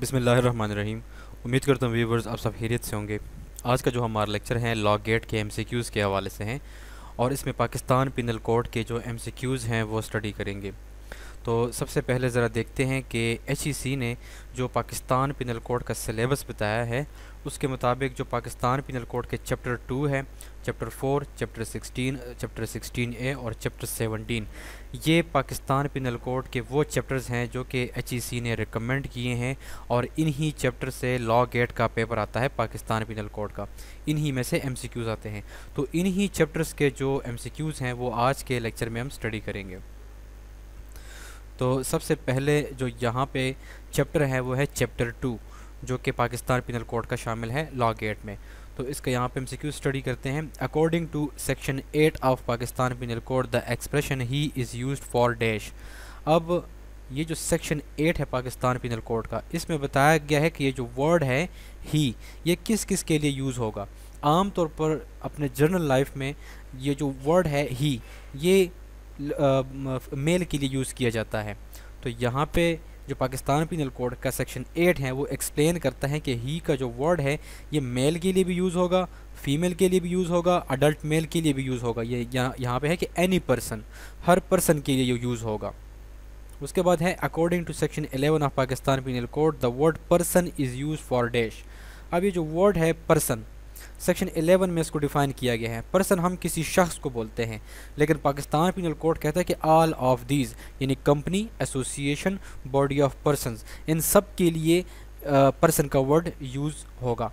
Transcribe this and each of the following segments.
बिसमीम उम्मीद करता हूँ व्यूवर्स आप सब हैरियत से होंगे आज का जो हमारा लेक्चर है लॉ गेट के एम के हवाले से हैं और इसमें पाकिस्तान पिनल कोड के जो एम हैं वो स्टडी करेंगे तो सबसे पहले ज़रा देखते हैं कि एच e ने जो पाकिस्तान पिनल कोड का सिलेबस बताया है उसके मुताबिक जो पाकिस्तान पिनल कोड के चैप्टर टू है chapter four chapter sixteen chapter sixteen A और चैप्टर सेवनटीन ये पाकिस्तान पिनल कोड के वो चैप्टर्स हैं जो कि एच e ने रिकमेंड किए हैं और इन्हीं चैप्टर से लॉ गेट का पेपर आता है पाकिस्तान पिनल कोड का इन्हीं में से एम आते हैं तो इन्हीं चैप्टर्स के जो एम हैं वो आज के लेक्चर में हम स्टडी करेंगे तो सबसे पहले जो यहाँ पे चैप्टर है वो है चैप्टर टू जो कि पाकिस्तान पिनल कोड का शामिल है लॉ गेट में तो इसका यहाँ पे एमसीक्यू स्टडी करते हैं according to section eight of Pakistan penal code the expression he is use for dash अब ये जो सेक्शन एट है पाकिस्तान पिनल कोड का इसमें बताया गया है कि ये जो वर्ड है ही ये किस किस के लिए यूज़ होगा आम तौर पर अपने जर्नल लाइफ में ये जो वर्ड है ही ये मेल के लिए यूज़ किया जाता है तो यहाँ पे जो पाकिस्तान पिनल कोड का सेक्शन एट है वो एक्सप्लेन करता है कि ही का जो वर्ड है ये मेल के लिए भी यूज़ होगा फीमेल के लिए भी यूज़ होगा अडल्ट मेल के लिए भी यूज़ होगा ये यहाँ यहाँ पे है कि एनी पर्सन हर पर्सन के लिए ये यूज़ होगा उसके बाद है according to section 11 of Pakistan penal code the word person is use for dash अब ये जो वर्ड है पर्सन सेक्शन 11 में इसको डिफाइन किया गया है पर्सन हम किसी शख्स को बोलते हैं लेकिन पाकिस्तान पिनल कोड कहता है कि आल ऑफ दीज यानी company association body of person इन सब के लिए पर्सन का वर्ड यूज़ होगा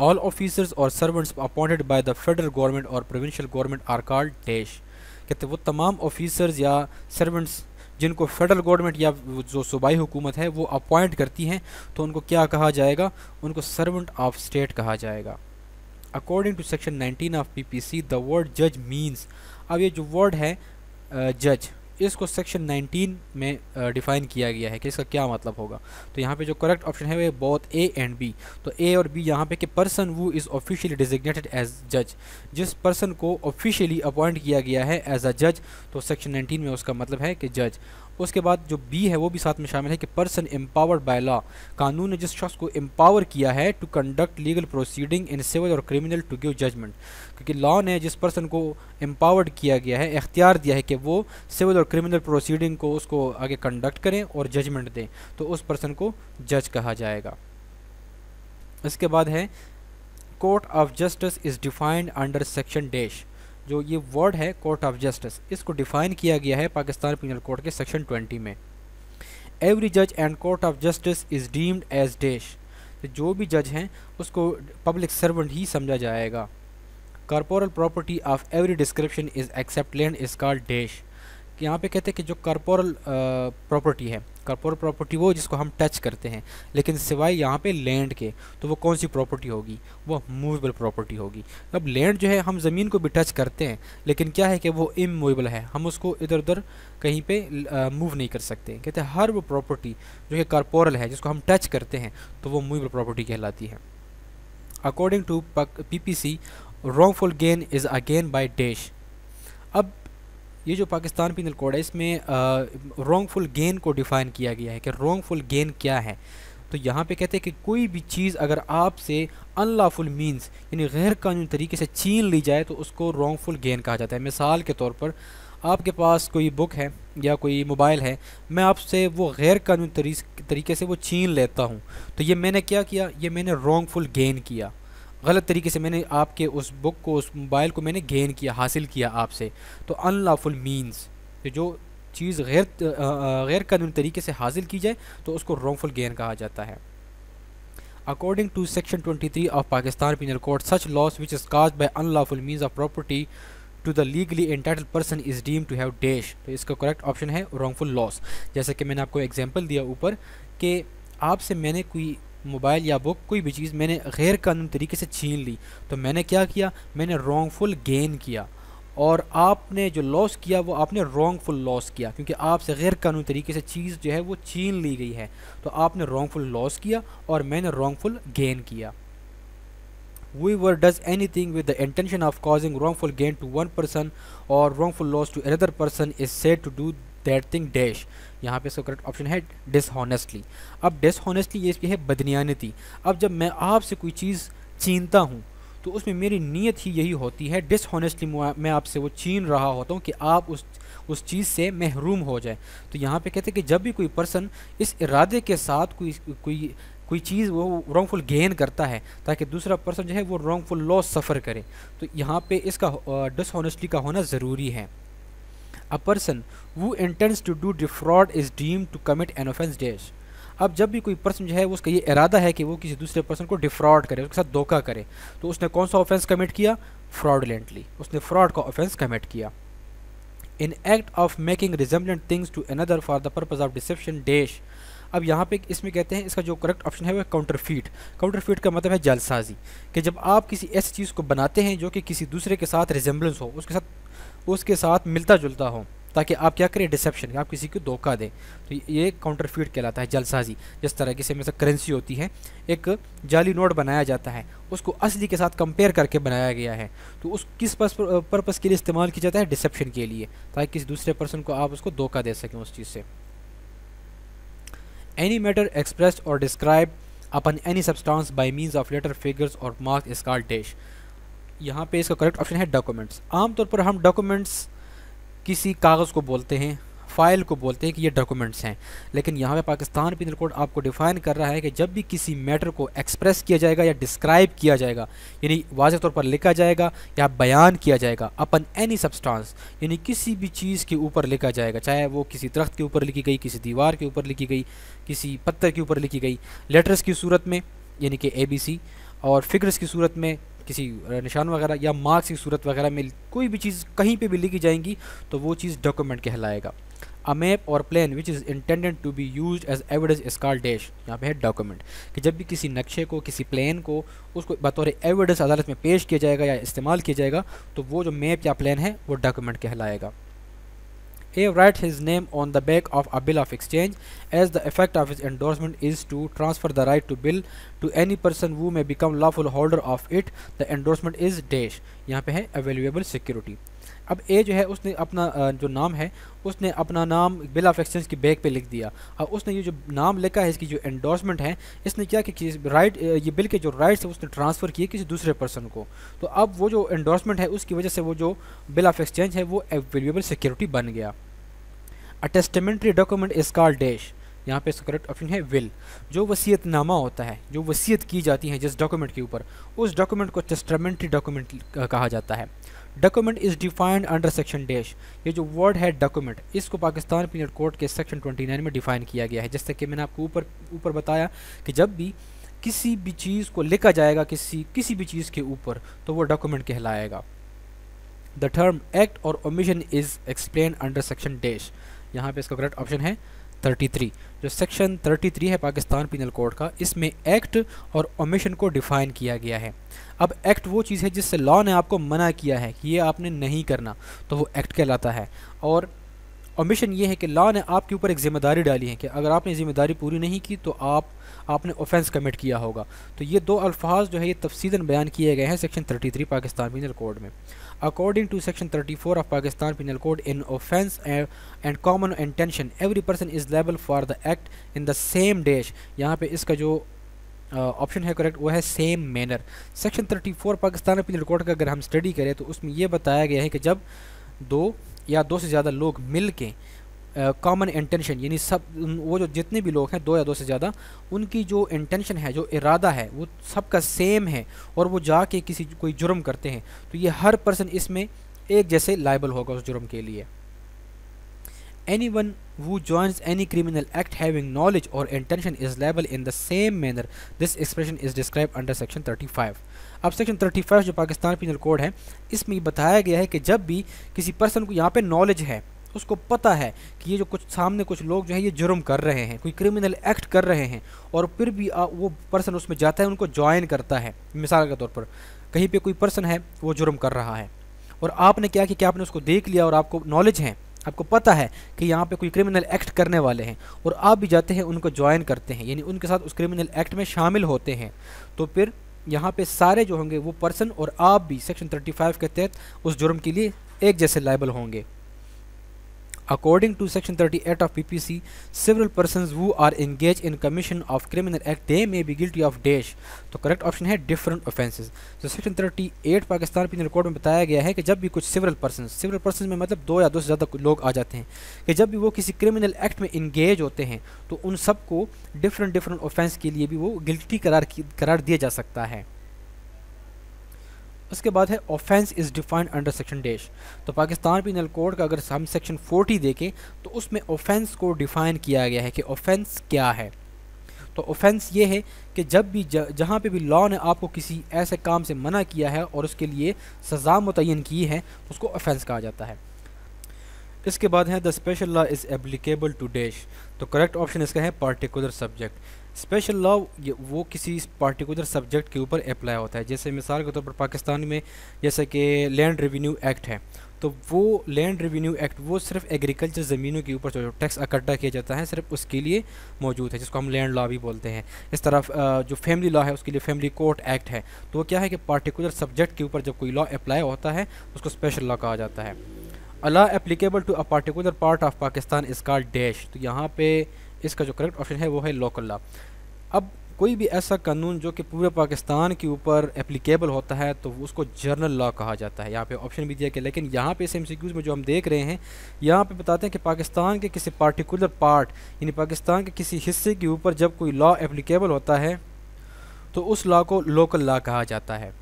ऑल ऑफिसर्स और servants appointed by the federal government और provincial government are called dash कहते वो तमाम ऑफिसर्स या सर्वेंट्स जिनको फेडरल गवर्नमेंट या जो सूबाई हुकूमत है वो अपॉइंट करती हैं तो उनको क्या कहा जाएगा उनको सर्वेंट ऑफ स्टेट कहा जाएगा according to section 19 of PPC the word जज मींस अब ये जो वर्ड है जज इसको सेक्शन 19 में डिफ़ाइन किया गया है कि इसका क्या मतलब होगा तो यहाँ पे जो करेक्ट ऑप्शन है वह बोथ ए एंड बी तो ए और बी यहाँ पे कि पर्सन वो इज़ ऑफिशियली डिजिग्नेटेड एज जज जिस पर्सन को ऑफिशियली अपॉइंट किया गया है एज अ जज तो सेक्शन 19 में उसका मतलब है कि जज उसके बाद जो बी है वो भी साथ में शामिल है कि पर्सन एम्पावर्ड बाय लॉ कानून ने जिस शख्स को एम्पावर किया है to conduct legal proceeding in civil और क्रिमिनल टू गिव जजमेंट क्योंकि लॉ ने जिस पर्सन को एम्पावर्ड किया गया है इख्तियार दिया है कि वो सिविल और क्रिमिनल प्रोसीडिंग को उसको आगे कंडक्ट करें और जजमेंट दें तो उस पर्सन को जज कहा जाएगा इसके बाद है court of justice is defined under section dash जो ये वर्ड है कोर्ट ऑफ जस्टिस इसको डिफाइन किया गया है पाकिस्तान पिनल कोड के सेक्शन 20 में एवरी जज and court of justice is deemed as dash तो जो भी जज हैं उसको पब्लिक सर्वेंट ही समझा जाएगा corporal property of every description is except land is called dash यहाँ पे कहते हैं कि जो कार्पोरल प्रॉपर्टी है कॉर्पोरेट प्रॉपर्टी वो जिसको हम टच करते हैं लेकिन सिवाय यहाँ पे लैंड के तो वो कौन सी प्रॉपर्टी होगी वो मूवेबल प्रॉपर्टी होगी अब लैंड जो है हम ज़मीन को भी टच करते हैं लेकिन क्या है कि वो इमूवेबल है हम उसको इधर उधर कहीं पे मूव नहीं कर सकते कहते हैं हर वो प्रॉपर्टी जो कि कॉर्पोरल है जिसको हम टच करते हैं तो वो मूवेबल प्रॉपर्टी कहलाती है according to P P C wrongful gain is again by dash अब ये जो पाकिस्तान पिनल कोड है इसमें रॉन्गफुल गेन को डिफ़ाइन किया गया है कि रॉन्गफुल गेन क्या है तो यहाँ पे कहते हैं कि कोई भी चीज़ अगर आपसे अनलाफुल मीन्स यानी गैर कानूनी तरीके से छीन ली जाए तो उसको रॉन्गफुल गेन कहा जाता है मिसाल के तौर पर आपके पास कोई बुक है या कोई मोबाइल है मैं आपसे वो गैर कानूनी तरीके से वो छीन लेता हूँ तो ये मैंने क्या किया ये मैंने रॉन्गफुल गेन किया गलत तरीके से मैंने आपके उस बुक को उस मोबाइल को मैंने गेन किया हासिल किया आपसे तो अनलाफुल मीन्स जो चीज़ गैर गैर कानूनी तरीके से हासिल की जाए तो उसको रॉन्गफुल गेन कहा जाता है according to section twenty three of Pakistan penal code such loss which is cause by unlawful means of property to the legally entitle person is deem to have dash तो इसका करेक्ट ऑप्शन है wrongful loss जैसे कि मैंने आपको example दिया ऊपर कि आपसे मैंने कोई मोबाइल या बुक कोई भी चीज़ मैंने गैर कानून तरीके से छीन ली तो मैंने क्या किया मैंने रॉन्गफुल गेन किया और आपने जो लॉस किया वो आपने रॉन्गफुल लॉस किया क्योंकि आपसे गैर कानून तरीके से चीज़ जो है वो छीन ली गई है तो आपने रॉन्गफुल लॉस किया और मैंने रॉन्गफुल गेन किया does any thing with the intention of causing wrongful gain to one person और wrongful loss to another person is said to do that thing dash यहाँ पे इसका करेक्ट ऑप्शन है डिसहोनेस्टली अब डिसहोनेस्टली ये इसकी है बदनियानती अब जब मैं आपसे कोई चीज़ छीनता हूँ तो उसमें मेरी नीयत ही यही होती है डिसहोनेस्टली मैं आपसे वो छीन रहा होता हूँ कि आप उस उस चीज़ से महरूम हो जाए तो यहाँ पे कहते हैं कि जब भी कोई पर्सन इस इरादे के साथ कोई कोई कोई चीज़ वो रॉन्गफुल गेन करता है ताकि दूसरा पर्सन जो है वो रॉन्गफुल लॉस सफ़र करे तो यहाँ पे इसका डिसहोनेस्टली का होना ज़रूरी है अ पर्सन वो intends to do defraud is deem to commit an offence dash अब जब भी कोई पर्सन जो है उसका ये इरादा है कि वो किसी दूसरे पर्सन को डिफ्रॉड करे उसके साथ धोखा करे तो उसने कौन सा ऑफेंस कमिट किया फ्रॉडलेंटली उसने फ्रॉड का ऑफेंस कमिट किया in act of making resemblant things to another for the purpose of deception dash अब यहाँ पे इसमें कहते हैं इसका जो करेक्ट ऑप्शन है वो काउंटर फीट का मतलब है जालसाजी कि जब आप किसी ऐसी चीज़ को बनाते हैं जो कि किसी दूसरे के साथ रिजेंबलेंस हो उसके साथ उसके साथ मिलता जुलता हो ताकि आप क्या करें डिसेप्शन आप किसी को धोखा दें तो ये काउंटर फीड कहलाता है जलसाजी जिस तरह की से मतलब करेंसी होती है एक जाली नोट बनाया जाता है उसको असली के साथ कंपेयर करके बनाया गया है तो उस किस पर्पस के लिए इस्तेमाल किया जाता है डिसेप्शन के लिए ताकि किसी दूसरे पर्सन को आप उसको धोखा दे सकें उस चीज़ से एनी मैटर एक्सप्रेस और describe upon any substance by means of letter figures और मार्क्स इस डेश यहाँ पे इसका करेक्ट ऑप्शन है डॉक्यूमेंट्स आमतौर पर हम डॉक्यूमेंट्स किसी कागज़ को बोलते हैं फ़ाइल को बोलते हैं कि ये डॉक्यूमेंट्स हैं लेकिन यहाँ पे पाकिस्तान पिनल कोड आपको डिफ़ाइन कर रहा है कि जब भी किसी मैटर को एक्सप्रेस किया जाएगा या डिस्क्राइब किया जाएगा यानी वाज तौर पर लिखा जाएगा या बयान किया जाएगा अपन एनी सब्सटेंस यानी किसी भी चीज़ के ऊपर लिखा जाएगा चाहे वो किसी दरख्त के ऊपर लिखी गई किसी दीवार के ऊपर लिखी गई किसी पत्थर के ऊपर लिखी गई लेटर्स की सूरत में यानी कि ए और फिगर्स की सूरत में किसी निशान वगैरह या मार्क्स की सूरत वगैरह में कोई भी चीज़ कहीं पे भी लिखी जाएंगी तो वो चीज़ डॉक्यूमेंट कहलाएगा अ मैप और plan which is intended to be use as evidence is call dash यहाँ पे है डॉक्यूमेंट कि जब भी किसी नक्शे को किसी प्लान को उसको बतौर एविडेंस अदालत में पेश किया जाएगा या इस्तेमाल किया जाएगा तो वो जो मैप या प्लान है वो डॉक्यूमेंट कहलाएगा A writes his name on the back of a bill of exchange as the effect of his endorsement is to transfer the right to bill to any person who may become lawful holder of it the endorsement is dash यहाँ पे है available security अब A जो है उसने अपना जो नाम है उसने अपना नाम बिल ऑफ एक्सचेंज की बैग पे लिख दिया और उसने ये जो नाम लिखा है इसकी जो एंडोर्समेंट है इसने क्या कि राइट ये बिल के जो राइट्स है उसने ट्रांसफ़र किए किसी दूसरे पर्सन को तो अब वो जो एंडोर्समेंट है उसकी वजह से वो जो बिल ऑफ एक्सचेंज है वो एवेलेबल सिक्योरिटी बन गया testamentary document is call dash यहाँ पे इसका करेक्ट ऑप्शन है विल जो वसीयतनामा होता है जो वसीयत की जाती है जिस डॉक्यूमेंट के ऊपर उस डॉक्यूमेंट को टेस्टामेंट्री डॉक्यूमेंट कहा जाता है document is defined under section dash ये जो वर्ड है डॉक्यूमेंट इसको पाकिस्तान पीनल कोड के सेक्शन 29 में डिफाइन किया गया है जैसे कि मैंने आपको ऊपर ऊपर बताया कि जब भी किसी भी चीज़ को लिखा जाएगा किसी किसी भी चीज़ के ऊपर तो वो डॉक्यूमेंट कहलाएगा द टर्म एक्ट और omission is explain under section dash यहाँ पे इसका करेक्ट ऑप्शन है 33 जो सेक्शन 33 है पाकिस्तान पिनल कोड का इसमें एक्ट और ओमिशन को डिफाइन किया गया है अब एक्ट वो चीज़ है जिससे लॉ ने आपको मना किया है कि ये आपने नहीं करना तो वो एक्ट कहलाता है और ओमिशन ये है कि लॉ ने आपके ऊपर एक ज़िम्मेदारी डाली है कि अगर आपने ज़िम्मेदारी पूरी नहीं की तो आप आपने ऑफेंस कमिट किया होगा तो ये दो अल्फाज जो है ये तफसीदन बयान किए गए हैं सेक्शन 33 पाकिस्तान पिनल कोड में According to Section 34 of Pakistan Penal Code, in offense and common intention, every person is liable for the act in the same dash. यहाँ पे इसका जो ऑप्शन uh, है करेक्ट वो है same manner section 34 Pakistan penal code का अगर हम स्टडी करें तो उसमें यह बताया गया है कि जब दो या दो से ज़्यादा लोग मिल के कॉमन इंटेंशन यानी सब वो जो जितने भी लोग हैं दो या दो से ज़्यादा उनकी जो इंटेंशन है जो इरादा है वो सबका सेम है और वो जाके किसी कोई जुर्म करते हैं तो ये हर पर्सन इसमें एक जैसे लाइबल होगा उस जुर्म के लिए any one joins any criminal act having knowledge और intention is liable in the same manner this expression is describe under section thirty five अब सेक्शन 35 जो पाकिस्तान पिनल कोड है इसमें बताया गया है कि जब भी किसी पर्सन को यहाँ पे नॉलेज है उसको पता है कि ये जो कुछ सामने कुछ लोग जो है ये जुर्म कर रहे हैं कोई क्रिमिनल एक्ट कर रहे हैं और फिर भी आ, वो पर्सन उसमें जाता है उनको ज्वाइन करता है मिसाल के तौर पर कहीं पर कोई पर्सन है वो जुर्म कर रहा है और आपने क्या कि क्या आपने उसको देख लिया और आपको नॉलेज है आपको पता है कि यहाँ पे कोई क्रिमिनल एक्ट करने वाले हैं और आप भी जाते हैं उनको ज्वाइन करते हैं यानी उनके साथ उस क्रिमिनल एक्ट में शामिल होते हैं तो फिर यहाँ पे सारे जो होंगे वो पर्सन और आप भी सेक्शन 35 के तहत उस जुर्म के लिए एक जैसे लाइबल होंगे According to Section 38 of PPC, several persons who are engaged in commission of criminal act, they may be guilty of dash. तो correct option है different offences. तो Section 38 पाकिस्तान पिनल कोड में बताया गया है कि जब भी कुछ several persons, several persons में मतलब दो या दो से ज़्यादा लोग आ जाते हैं कि जब भी वो किसी criminal act में engage होते हैं तो उन सबको different different offense के लिए भी वो guilty करार करार दिया जा सकता है उसके बाद है offence is defined under section dash तो पाकिस्तान पिनल कोड का अगर हम सेक्शन 40 देखें तो उसमें ऑफेंस को डिफ़ाइन किया गया है कि ऑफेंस क्या है तो ऑफेंस ये है कि जब भी जहाँ पे भी लॉ ने आपको किसी ऐसे काम से मना किया है और उसके लिए सज़ा मुतन की है तो उसको ऑफेंस कहा जाता है इसके बाद है the special law is applicable to dash तो करेक्ट ऑप्शन इसका है पार्टिकुलर सब्जेक्ट स्पेशल लॉ वो किसी पार्टिकुलर सब्जेक्ट के ऊपर अप्लाई होता है जैसे मिसाल के तौर पर पाकिस्तान में जैसे कि लैंड रेवेन्यू एक्ट है तो वो लैंड रेवेन्यू एक्ट वो सिर्फ एग्रीकल्चर ज़मीनों के ऊपर जो टैक्स इकट्ठा किया जाता है सिर्फ उसके लिए मौजूद है जिसको हम लैंड लॉ भी बोलते हैं इस तरफ जो फैमिली लॉ है उसके लिए फैमिली कोर्ट एक्ट है तो वो क्या है कि पार्टिकुलर सब्जेक्ट के ऊपर जब कोई लॉ अप्लाई होता है उसको स्पेशल लॉ कहा जाता है a law applicable to a particular part of Pakistan is called dash तो यहाँ पर इसका जो करेक्ट ऑप्शन है वो है लोकल्ला अब कोई भी ऐसा कानून जो कि पूरे पाकिस्तान के ऊपर एप्लीकेबल होता है तो उसको जर्नल लॉ कहा जाता है यहाँ पे ऑप्शन भी दिया गया लेकिन यहाँ पे इस एम में जो हम देख रहे हैं यहाँ पे बताते हैं कि पाकिस्तान के किसी पार्टिकुलर पार्ट यानी पाकिस्तान के किसी हिस्से के ऊपर जब कोई लॉ एप्लीकेबल होता है तो उस लॉ को लोकल लॉ कहा जाता है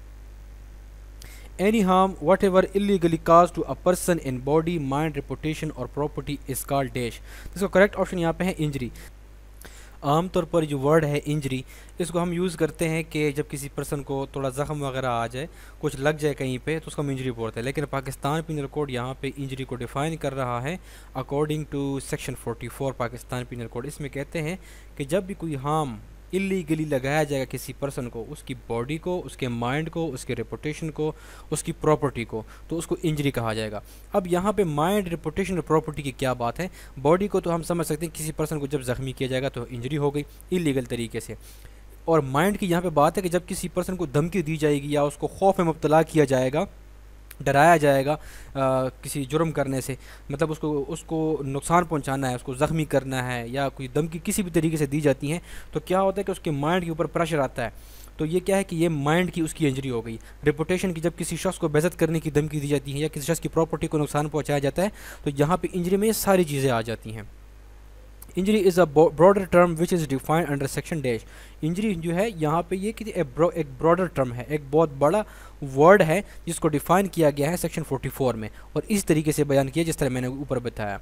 Any harm whatever illegally caused to a person in body, mind, reputation or property is called dash. इसका correct option यहाँ पे है injury. तौर पर जो वर्ड है इंजरी इसको हम यूज़ करते हैं कि जब किसी पर्सन को थोड़ा ज़ख़म वगैरह आ जाए कुछ लग जाए कहीं पे तो उसको हम इंजरी बोलते हैं लेकिन पाकिस्तान पिनल कोड यहाँ पे इंजरी को डिफ़ाइन कर रहा है according to section 44 Pakistan penal code इसमें कहते हैं कि जब भी कोई हार्म इलीगली लगाया जाएगा किसी पर्सन को उसकी बॉडी को उसके माइंड को उसके रेपुटेशन को उसकी प्रॉपर्टी को तो उसको इंजरी कहा जाएगा अब यहाँ पे माइंड रिपोटेशन और प्रॉपर्टी की क्या बात है बॉडी को तो हम समझ सकते हैं किसी पर्सन को जब ज़ख्मी किया जाएगा तो इंजरी हो गई इलीगल तरीके से और माइंड की यहाँ पर बात है कि जब किसी पर्सन को धमकी दी जाएगी या उसको खौफ में मुबतला किया जाएगा डराया जाएगा आ, किसी जुर्म करने से मतलब उसको उसको नुकसान पहुंचाना है उसको ज़ख्मी करना है या कोई धमकी किसी भी तरीके से दी जाती हैं तो क्या होता है कि उसके माइंड के ऊपर प्रेशर आता है तो ये क्या है कि ये माइंड की उसकी इंजरी हो गई रिपोटेशन की जब किसी शख्स को बेजत करने की धमकी दी जाती है या किसी शख्स की प्रॉपर्टी को नुकसान पहुँचाया जाता है तो यहाँ पर इंजरी में सारी चीज़ें आ जाती हैं injury is a broader term which is defined under section dash injury जो है यहाँ पे ये कि एक ब्रॉडर टर्म है एक बहुत बड़ा वर्ड है जिसको डिफाइन किया गया है सेक्शन 44 में और इस तरीके से बयान किया जिस तरह मैंने ऊपर बताया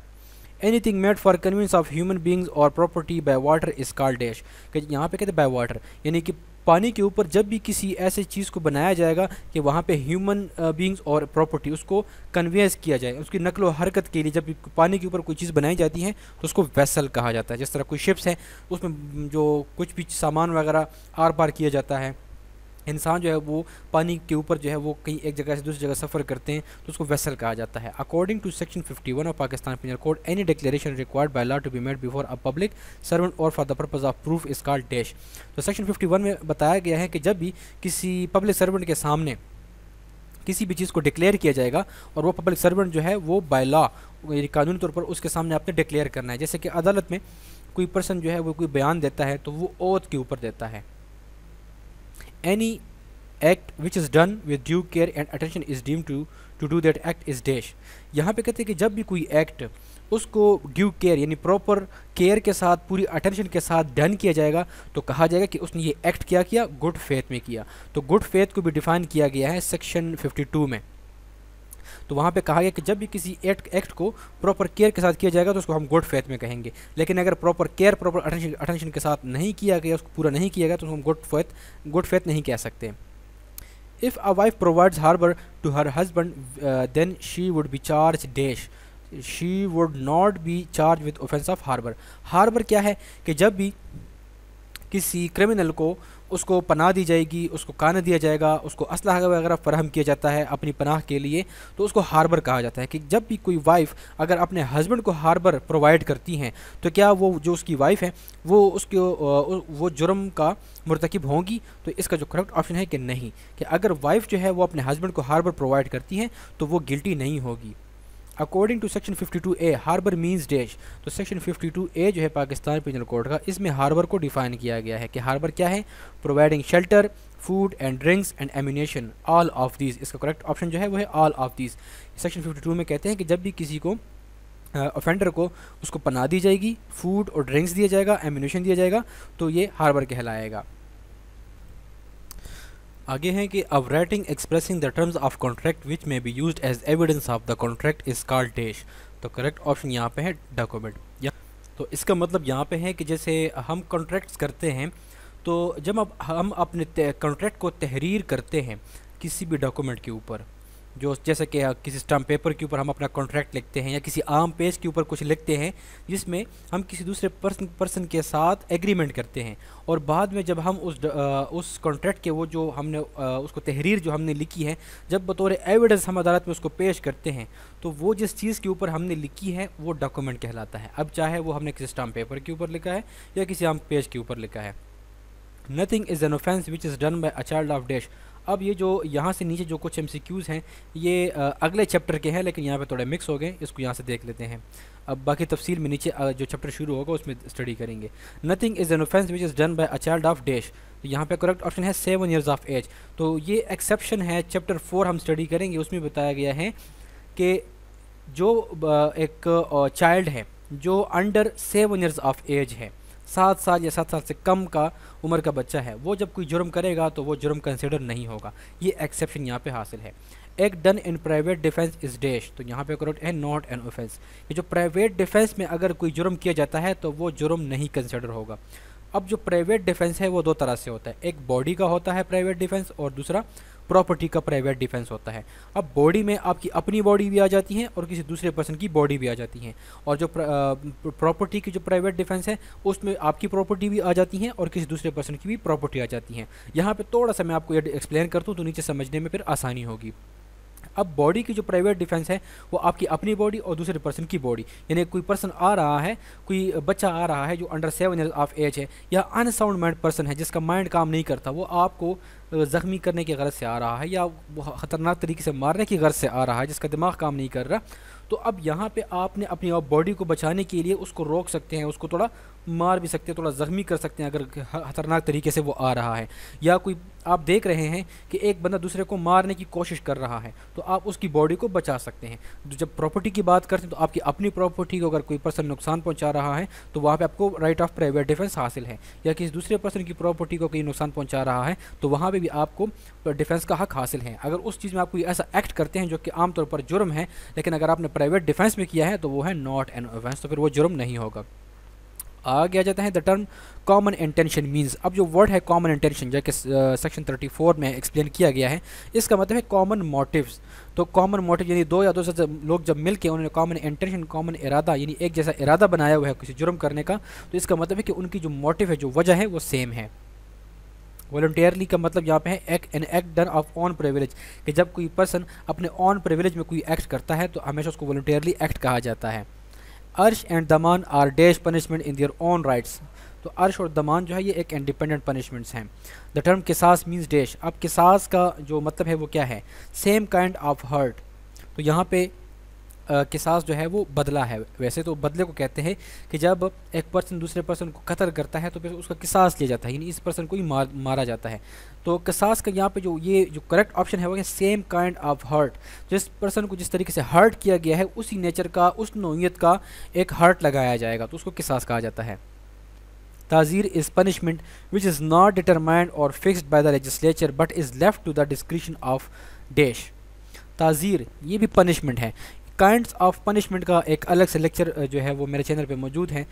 any thing made for conveyance of human beings और property by water is called dash यहाँ पे कहते हैं बाय वाटर यानी कि पानी के ऊपर जब भी किसी ऐसे चीज़ को बनाया जाएगा कि वहाँ पे ह्यूमन बींग्स uh, और प्रॉपर्टी उसको कन्वेंस किया जाए उसकी नकलो हरकत के लिए जब पानी के ऊपर कोई चीज़ बनाई जाती है तो उसको वैसल कहा जाता है जिस तरह कोई शिप्स हैं उसमें जो कुछ भी सामान वगैरह आर पार किया जाता है इंसान जो है वो पानी के ऊपर जो है वो कहीं एक जगह से दूसरी जगह सफ़र करते हैं तो उसको वेसल कहा जाता है according to section 51 of Pakistan penal code any declaration required by law to be made before a public servant और for the purpose of proof is called dash तो सेक्शन वन में बताया गया है कि जब भी किसी पब्लिक सर्वेंट के सामने किसी भी चीज़ को डिक्लेयर किया जाएगा और वो पब्लिक सर्वेंट जो है वो बाय लॉ कानूनी तौर पर उसके सामने आपने डिक्लेयर करना है जैसे कि अदालत में कोई पर्सन जो है वो कोई बयान देता है तो वो ओथ के ऊपर देता है any act which is done with due care and attention is deemed to to do that act is dash यहाँ पे कहते हैं कि जब भी कोई act उसको ड्यू केयर यानी प्रॉपर केयर के साथ पूरी अटेंशन के साथ डन किया जाएगा तो कहा जाएगा कि उसने ये एक्ट क्या किया गुड फेथ में किया तो गुड फेथ को भी डिफाइन किया गया है सेक्शन 52 में तो वहाँ पे कहा गया कि जब भी किसी एक्ट एक्ट को प्रॉपर केयर के साथ किया जाएगा तो उसको हम गुड फेथ में कहेंगे लेकिन अगर proper care proper attention attention के साथ नहीं किया गया उसको पूरा नहीं किया गया तो हम गुड फेथ गुड फेथ नहीं कह सकते if a wife provides harbour to her husband then she would be charge dash she would not be charge with offence of harbour harbour क्या है कि जब भी किसी क्रिमिनल को उसको पनाह दी जाएगी उसको काना दिया जाएगा उसको असलाह वगैरह फरहम किया जाता है अपनी पनाह के लिए तो उसको हार्बर कहा जाता है कि जब भी कोई वाइफ़ अगर अपने हस्बैंड को हार्बर प्रोवाइड करती हैं तो क्या वो जो उसकी वाइफ़ है वो उसके वो जुर्म का मरतकब होंगी तो इसका जो करेक्ट ऑप्शन है कि नहीं कि अगर वाइफ़ जो है वो अपने हस्बैंड को हार्बर प्रोवाइड करती हैं तो वो गिल्टी नहीं होगी according to section 52 A harbour means dash तो सेक्शन 52 ए जो है पाकिस्तान पिनल कोड का इसमें हार्बर को डिफाइन किया गया है कि हार्बर क्या है providing shelter food and drinks and ammunition all of these इसका करेक्ट ऑप्शन जो है वो है ऑल ऑफ दीज सेक्शन 52 में कहते हैं कि जब भी किसी को ऑफेंडर uh, को उसको पना दी जाएगी फूड और ड्रिंक्स दिया जाएगा एम्यूनेशन दिया जाएगा तो ये हार्बर कहलाएगा आगे हैं कि अब writing expressing the terms of contract which may be use as evidence of the contract is called dash तो करेक्ट ऑप्शन यहाँ पे है डॉक्यूमेंट या तो इसका मतलब यहाँ पे है कि जैसे हम कॉन्ट्रैक्ट्स करते हैं तो जब अब हम अपने कॉन्ट्रैक्ट को तहरीर करते हैं किसी भी डॉक्यूमेंट के ऊपर जो जैसे कि किसी स्टाम्प पेपर के ऊपर हम अपना कॉन्ट्रैक्ट लिखते हैं या किसी आम पेज के ऊपर कुछ लिखते हैं जिसमें हम किसी दूसरे पर्सन पर्सन के साथ एग्रीमेंट करते हैं और बाद में जब हम उस आ, उस कॉन्ट्रैक्ट के वो जो हमने आ, उसको तहरीर जो हमने लिखी है जब बतौर एविडेंस हम अदालत में उसको पेश करते हैं तो वो जिस चीज़ के ऊपर हमने लिखी है वो डॉक्यूमेंट कहलाता है अब चाहे वो हमने किसी स्टाम्प पेपर के ऊपर लिखा है या किसी आम पेज के ऊपर लिखा है nothing is an offence which is done by a child of dash अब ये जो यहाँ से नीचे जो कुछ एम हैं ये अगले चैप्टर के हैं लेकिन यहाँ पर थोड़े मिक्स हो गए इसको यहाँ से देख लेते हैं अब बाकी तफसील में नीचे जो चैप्टर शुरू होगा उसमें स्टडी करेंगे nothing is an offence which is done by a child of dash तो यहाँ पे करेक्ट ऑप्शन है सेवन इयर्स ऑफ एज तो ये एक्सेप्शन है चैप्टर फोर हम स्टडी करेंगे उसमें बताया गया है कि जो एक चाइल्ड है जो under seven years of age है सात साल या सात साल से कम का उम्र का बच्चा है वो जब कोई जुर्म करेगा तो वो जुर्म कंसिडर नहीं होगा ये एक्सेप्शन यहाँ पे हासिल है एक done in private defence is dash तो यहाँ पे करोट है नॉट एन ऑफेंस ये जो प्राइवेट डिफेंस में अगर कोई जुर्म किया जाता है तो वो जुर्म नहीं कंसिडर होगा अब जो प्राइवेट डिफेंस है वो दो तरह से होता है एक बॉडी का होता है प्राइवेट डिफेंस और दूसरा प्रॉपर्टी का प्राइवेट डिफेंस होता है अब बॉडी में आपकी अपनी बॉडी भी आ जाती है और किसी दूसरे पर्सन की बॉडी भी आ जाती है और जो प्रॉपर्टी की जो प्राइवेट डिफेंस है उसमें आपकी प्रॉपर्टी भी आ जाती है और किसी दूसरे पर्सन की भी प्रॉपर्टी आ जाती है यहाँ पर थोड़ा सा मैं आपको एक्सप्लेन कर दूँ तो नीचे समझने में फिर आसानी होगी अब बॉडी की जो प्राइवेट डिफेंस है वो आपकी अपनी बॉडी और दूसरे पर्सन की बॉडी यानी कोई पर्सन आ रहा है कोई बच्चा आ रहा है जो under seven year of age है या अनसाउंड माइंड पर्सन है जिसका माइंड काम नहीं करता वो आपको ज़ख्मी करने की गरज से आ रहा है या ख़तरनाक तरीके से मारने की गरज से आ रहा है जिसका दिमाग काम नहीं कर रहा तो अब यहाँ पे आपने अपनी बॉडी को बचाने के लिए उसको रोक सकते हैं उसको थोड़ा मार भी सकते हैं थोड़ा ज़ख्मी कर सकते हैं अगर खतरनाक तरीके से वो आ रहा है या कोई आप देख रहे हैं कि एक बंदा दूसरे को मारने की कोशिश कर रहा है तो आप उसकी बॉडी को बचा सकते हैं तो जब प्रॉपर्टी की बात करते हैं तो आपकी अपनी प्रॉपर्टी को अगर कोई पर्सन नुकसान पहुंचा रहा है तो वहाँ पे आपको राइट ऑफ प्राइवेट डिफेंस हासिल है या किसी दूसरे पर्सन की प्रॉपर्टी को कोई नुकसान पहुँचा रहा है तो वहाँ पर भी आपको डिफेंस का हक हासिल है अगर उस चीज़ में आप कोई ऐसा एक्ट करते हैं जो कि आमतौर पर जुर्म है लेकिन अगर आपने प्राइवेट डिफेंस में किया है तो वो है नॉट एन ऑफेंस तो फिर वो जुर्म नहीं होगा आगे आ जाते हैं the term common intention means अब जो वर्ड है कॉमन इंटेंशन जैसे सेक्शन सेक्शन 34 में एक्सप्लेन किया गया है इसका मतलब है कॉमन मोटिव्स तो कॉमन मोटिव यानी दो या दो से लोग जब मिल के उन्होंने कॉमन इंटेंशन कॉमन इरादा यानी एक जैसा इरादा बनाया हुआ है किसी जुर्म करने का तो इसका मतलब है कि उनकी जो मोटिव है जो वजह है वो सेम है वॉल्टियरली का मतलब यहाँ पे है act an act done of on privilege कि जब कोई पर्सन अपने ऑन प्रिविलेज में कोई एक्ट करता है तो हमेशा उसको वॉल्टियरली एक्ट कहा जाता है अर्श एंड दमान are dash punishment in their own rights तो अर्श और दमान जो है ये एक इंडिपेंडेंट पनिशमेंट्स हैं द टर्म किसास मीन्स डैश अब किसास का जो मतलब है वो क्या है सेम काइंड ऑफ हर्ट तो यहाँ पे किसास जो है वो बदला है वैसे तो बदले को कहते हैं कि जब एक पर्सन दूसरे पर्सन को कतल करता है तो फिर उसका किसास लिया जाता है यानी इस पर्सन को ही मार मारा जाता है तो कसास का यहाँ पे जो ये जो करेक्ट ऑप्शन है वो है सेम काइंड ऑफ हर्ट जिस पर्सन को जिस तरीके से हर्ट किया गया है उसी नेचर का उस नोयत का एक हर्ट लगाया जाएगा तो उसको किसास कहा जाता है ताजीर is punishment which is not determined और fixed by the legislature but is left to the description of dash ताजीर ये भी पनिशमेंट है काइंड ऑफ पनिशमेंट का एक अलग से लेक्चर जो है वो मेरे चैनल पे मौजूद है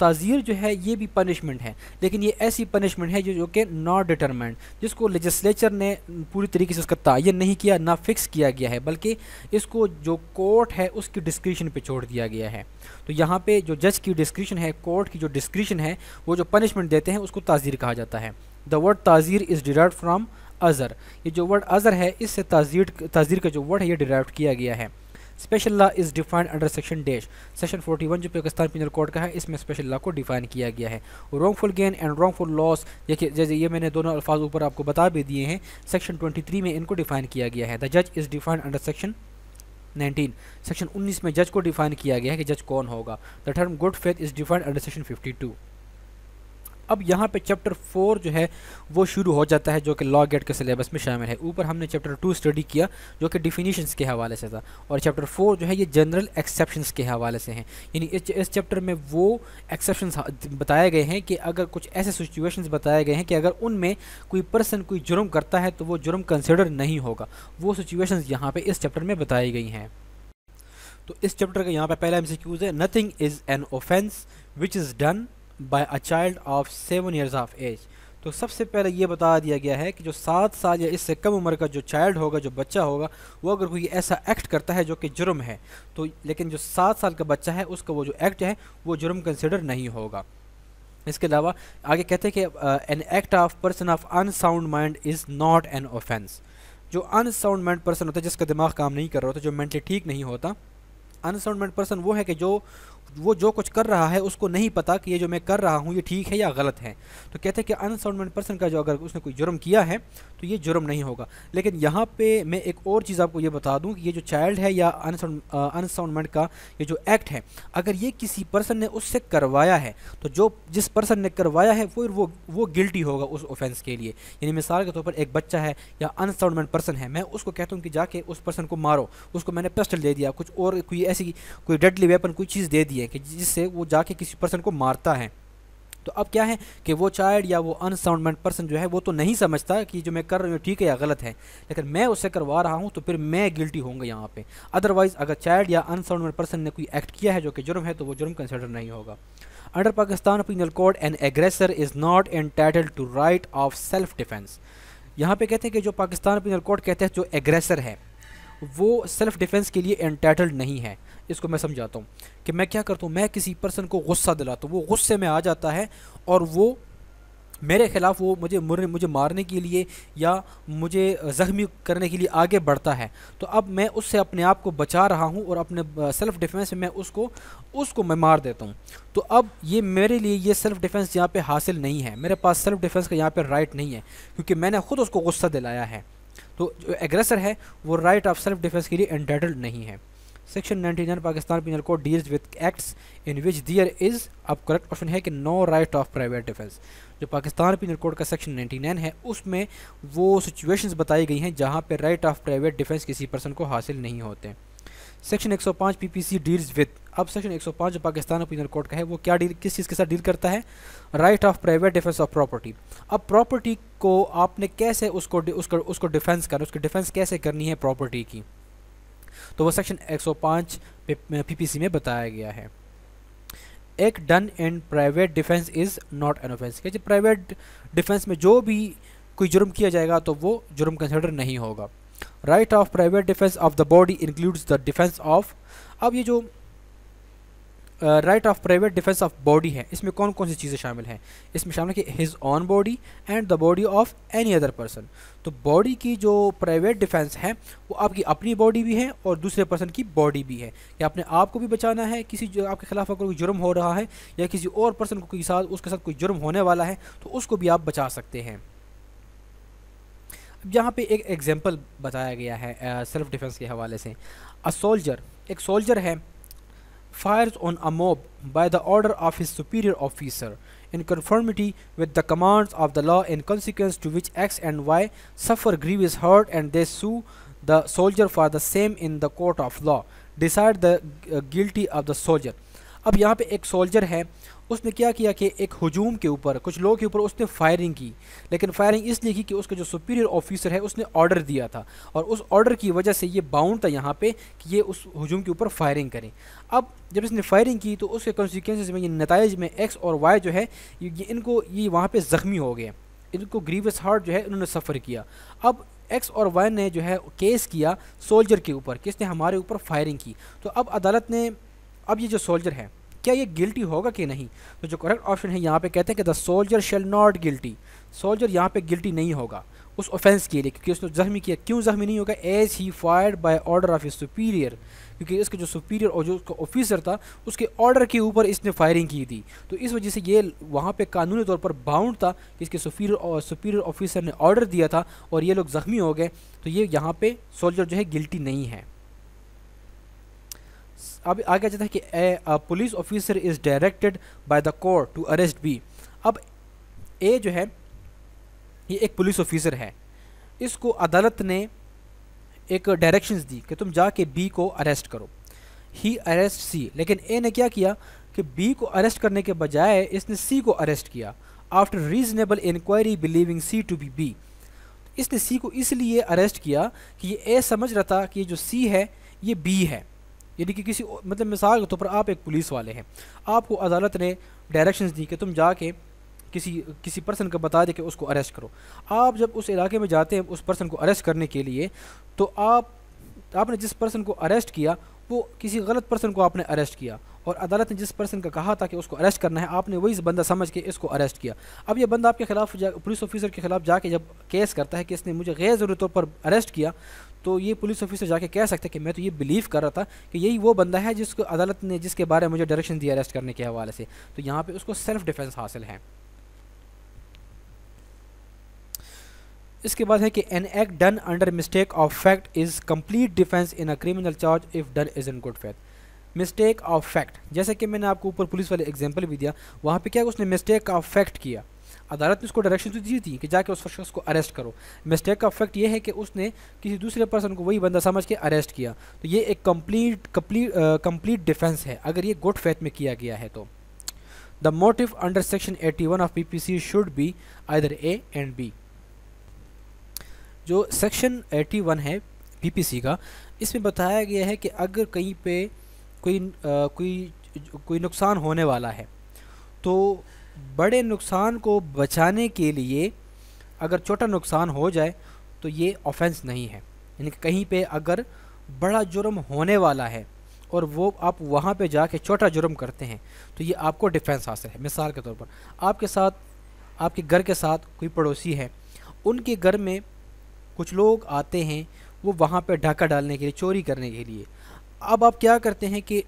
ताज़ीर जो है ये भी पनिशमेंट है लेकिन ये ऐसी पनिशमेंट है जो जो कि नॉट डिटरमेंट जिसको लेजिस्लेचर ने पूरी तरीके से उसका तयन नहीं किया ना फिक्स किया गया है बल्कि इसको जो कोर्ट है उसकी डिस्क्रिप्शन पर छोड़ दिया गया है तो यहाँ पर जो जज की डिस्क्रिप्शन है कोर्ट की जो डिस्क्रिप्शन है वो जो पनिशमेंट देते हैं उसको ताज़ीर कहा जाता है द वर्ड ताज़ीर इज़ डिराइव फ्राम अज़र ये जो वर्ड अज़र है इससे ताज़ीर ताज़ीर का जो वर्ड है ये डिराइव किया गया है special law is defined under section dash section 41 जो पाकिस्तान पिनल कोड का है इसमें स्पेशल लॉ को डिफाइन किया गया है wrongful gain and wrongful loss देखिए जैसे ये मैंने दोनों अल्फाज ऊपर आपको बता भी दिए हैं सेक्शन 23 में इनको डिफाइन किया गया है द जज is defined under section 19 section 19 में जज को डिफाइन किया गया है कि जज कौन होगा the term good faith is defined under section 52 अब यहाँ पे चैप्टर फोर जो है वो शुरू हो जाता है जो कि लॉ गेट के सिलेबस में शामिल है ऊपर हमने चैप्टर टू स्टडी किया जो कि डिफिनीशंस के हवाले से था और चैप्टर फोर जो है ये जनरल एक्सेप्शंस के हवाले से हैं यानी इस, इस चैप्टर में वो एक्सेप्शन बताए गए हैं कि अगर कुछ ऐसे सिचुएशन बताए गए हैं कि अगर उनमें कोई पर्सन कोई जुर्म करता है तो वो जुर्म कंसिडर नहीं होगा वो सिचुएशन यहाँ पर इस चैप्टर में बताई गई हैं तो इस चैप्टर का यहाँ पे पहला एम है nothing is an offence which is done by a child of seven years of age तो सबसे पहले ये बता दिया गया है कि जो सात साल या इससे कम उम्र का जो चाइल्ड होगा जो बच्चा होगा वो अगर कोई ऐसा एक्ट करता है जो कि जुर्म है तो लेकिन जो सात साल का बच्चा है उसका वो जो एक्ट है वो जुर्म कंसिडर नहीं होगा इसके अलावा आगे कहते हैं कि an act of person of unsound mind is not an offence जो अनसाउंड माइंड पर्सन होता है जिसका दिमाग काम नहीं कर रहा होता जो मैंटली ठीक नहीं होता अनसाउंड माइंड पर्सन वो है कि जो वो जो कुछ कर रहा है उसको नहीं पता कि ये जो मैं कर रहा हूँ ये ठीक है या गलत है तो कहते हैं कि अनसाउंडमेंट पर्सन का जो अगर उसने कोई जुर्म किया है तो ये जुर्म नहीं होगा लेकिन यहाँ पे मैं एक और चीज़ आपको ये बता दूँ कि ये जो चाइल्ड है या अनसाउंडमेंट uh, का ये जो एक्ट है अगर ये किसी पर्सन ने उससे करवाया है तो जो जिस पर्सन ने करवाया है वो वो वो गिल्टी होगा उस ऑफेंस के लिए यानी मिसाल के तौर पर एक बच्चा है या अनसाउंडमेंट पर्सन है मैं उसको कहता हूँ कि जाके उस पर्सन को मारो उसको मैंने पिस्टल दे दिया कुछ और कोई ऐसी कोई डेडली वेपन कोई चीज़ दे दिया है कि जिससे वो जाके किसी पर्सन को मारता है तो अब क्या है कि वो चाइल्ड या वो अनसाउंडमेंट पर्सन जो है वो तो नहीं समझता कि जो मैं कर रही हूँ ठीक है या गलत है लेकिन मैं उससे करवा रहा हूँ तो फिर मैं गिल्टी होंगे यहाँ पे अदरवाइज़ अगर चाइल्ड या अनसाउंडमेंट पर्सन ने कोई एक्ट किया है जो कि जुर्म है तो वो जुर्म कंसिडर नहीं होगा under Pakistan penal code an aggressor is not entitle to right of self defence यहाँ पे कहते हैं कि जो पाकिस्तान पिनल कोड कहते हैं जो एग्रेसर है वो सेल्फ डिफेंस के लिए एंटाइटल्ड नहीं है इसको मैं समझाता हूँ कि मैं क्या करता हूँ मैं किसी पर्सन को गुस्सा दिलाता हूँ वो गुस्से में आ जाता है और वो मेरे ख़िलाफ़ वो मुझे मुझे मारने के लिए या मुझे ज़ख्मी करने के लिए आगे बढ़ता है तो अब मैं उससे अपने आप को बचा रहा हूँ और अपने सेल्फ़ डिफेंस में उसको उसको मैं मार देता हूँ तो अब ये मेरे लिए ये सेल्फ़ डिफेंस यहाँ पे हासिल नहीं है मेरे पास सेल्फ़ डिफेंस का यहाँ पे राइट नहीं है क्योंकि मैंने ख़ुद उसको गुस्सा दिलाया है तो जो एग्रेसर है वो राइट ऑफ सेल्फ डिफेंस के लिए एंटाइटल्ड नहीं है section ninety nine Pakistan penal code deals with acts in which there is अब करेक्ट ऑप्शन है कि no right of private defence जो पाकिस्तान पिनल कोड का सेक्शन नाइन्टी नाइन है उसमें वो सिचुएशंस बताई गई हैं जहाँ पर राइट ऑफ प्राइवेट डिफेंस किसी पर्सन को हासिल नहीं होते सेक्शन 105 सी डील्स विद अब सेक्शन 105 जो पाकिस्तान ओपिनियन कोड का है वो क्या डील किस चीज़ के साथ डील करता है right of private defence of property अब प्रॉपर्टी को आपने कैसे उसको उसको उसको डिफेंस करना उसकी डिफेंस कैसे करनी है प्रॉपर्टी की तो वो सेक्शन 105 सी में बताया गया है एक done in private defence is not an offence private defence में जो भी कोई जुर्म किया जाएगा तो वो जुर्म कंसिडर नहीं होगा right of private defence of the body includes the defence of अब ये जो right of private defence of body है इसमें कौन कौन सी चीज़ें शामिल हैं इसमें शामिल है कि his own body and the body of any other person तो बॉडी की जो प्राइवेट डिफेंस है वो आपकी अपनी बॉडी भी है और दूसरे पर्सन की बॉडी भी है कि आपने को भी बचाना है किसी जो आपके खिलाफ अगर कोई जुर्म हो रहा है या किसी और पर्सन को के साथ उसके साथ कोई जुर्म होने वाला है तो उसको भी आप बचा सकते हैं Uh, अब यहाँ पे एक एग्जांपल बताया गया है सेल्फ डिफेंस के हवाले से अ सोल्जर एक सोल्जर है fire on a mob by the order of his superior officer in conformity with the commands of the law in consequence to which X and Y suffer grieve is hurt and they sue the soldier for the same in the court of law decide the guilty of the soldier अब यहाँ पे एक soldier है उसने क्या किया कि एक हजूम के ऊपर कुछ लोगों के ऊपर उसने फायरिंग की लेकिन फायरिंग इसलिए की कि उसका जो सुपीरियर ऑफिसर है उसने ऑर्डर दिया था और उस ऑर्डर की वजह से ये बाउंड था यहाँ पे कि ये उस हजूम के ऊपर फायरिंग करें अब जब इसने फायरिंग की तो उसके कॉन्सिक्वेंस में ये नतज में एक्स और वाई जो है ये इनको ये वहाँ पर ज़ख्मी हो गए इनको ग्रीवस हार्ट जो है इन्होंने सफ़र किया अब एक्स और वाई ने जो है केस किया सोल्जर के ऊपर किसने हमारे ऊपर फायरिंग की तो अब अदालत ने अब ये जो सोल्जर है क्या ये गिल्टी होगा कि नहीं तो जो करेक्ट ऑप्शन है यहाँ पे कहते हैं कि the soldier shall not guilty soldier यहाँ पे गिल्टी नहीं होगा उस ऑफेंस के लिए क्योंकि उसने जख्मी किया क्यों जख्मी नहीं होगा as he fired by order of a superior क्योंकि इसके जो सुपीरियर और जो उसका ऑफिसर था उसके ऑर्डर के ऊपर इसने फायरिंग की थी तो इस वजह से ये वहाँ पे कानूनी तौर पर बाउंड था कि इसके सुपीरियर और सुपीरियर ऑफिसर ने ऑर्डर दिया था और ये लोग जख्मी हो गए तो ये यहाँ पे सोल्जर जो है गिल्टी नहीं है अब आगे जाता है कि police officer is directed by the court to arrest B अब ए जो है ये एक पुलिस ऑफिसर है इसको अदालत ने एक डायरेक्शन दी कि तुम जाके बी को अरेस्ट करो ही अरेस्ट सी लेकिन ए ने क्या किया कि बी को अरेस्ट करने के बजाय इसने सी को अरेस्ट किया after reasonable inquiry believing C to be B इसने सी को इसलिए अरेस्ट किया कि ये ए समझ रहा था कि ये जो सी है ये बी है यानी कि किसी मतलब मिसाल के तौर पर आप एक पुलिस वाले हैं आपको अदालत ने डायरेक्शंस दी कि तुम जाके किसी किसी पर्सन को बता दे कि उसको अरेस्ट करो आप जब उस इलाके में जाते हैं उस पर्सन को अरेस्ट करने के लिए तो आप आपने जिस पर्सन को अरेस्ट किया वो किसी गलत पर्सन को आपने अरेस्ट किया और अदालत ने जिस पर्सन का कहा था कि उसको अरेस्ट करना है आपने वही बंदा समझ के इसको अरेस्ट किया अब ये बंदा आपके खिलाफ पुलिस ऑफिसर के खिलाफ जाके जब केस करता है कि इसने मुझे गैर ज़रूरी तौर पर अरेस्ट किया तो ये पुलिस ऑफिसर जाके कह सकते हैं कि मैं तो ये बिलीव कर रहा था कि यही वो बंदा है जिसको अदालत ने जिसके बारे में मुझे डायरेक्शन दिया अरेस्ट करने के हवाले से तो यहाँ पर उसको सेल्फ़ डिफेंस हासिल है इसके बाद है कि an act done under mistake of fact is complete defence in a criminal charge if done is in good faith mistake of fact जैसे कि मैंने आपको ऊपर पुलिस वाले एग्जाम्पल भी दिया वहाँ पर क्या उसने मिस्टेक ऑफ फैक्ट किया अदालत ने उसको डायरेक्शन तो दी थी कि जाके उस शख्स को अरेस्ट करो मिस्टेक का फैक्ट ये है कि उसने किसी दूसरे पर्सन को वही बंदा समझ के अरेस्ट किया तो ये एक कम्प्लीट कम्प्लीट कम्प्लीट डिफेंस है अगर ये गुड फैथ में किया गया है तो the motive under section eighty one of P P C should be either A and B जो सेक्शन 81 है पीपीसी का इसमें बताया गया है कि अगर कहीं पे कोई आ, कोई कोई नुकसान होने वाला है तो बड़े नुकसान को बचाने के लिए अगर छोटा नुकसान हो जाए तो ये ऑफेंस नहीं है यानी कहीं पे अगर बड़ा जुर्म होने वाला है और वो आप वहाँ पे जाके छोटा जुर्म करते हैं तो ये आपको डिफेंस हासिल है मिसाल के तौर पर आपके साथ आपके घर के साथ कोई पड़ोसी है उनके घर में कुछ लोग आते हैं वो वहाँ पर डाका डालने के लिए चोरी करने के लिए अब आप क्या करते हैं कि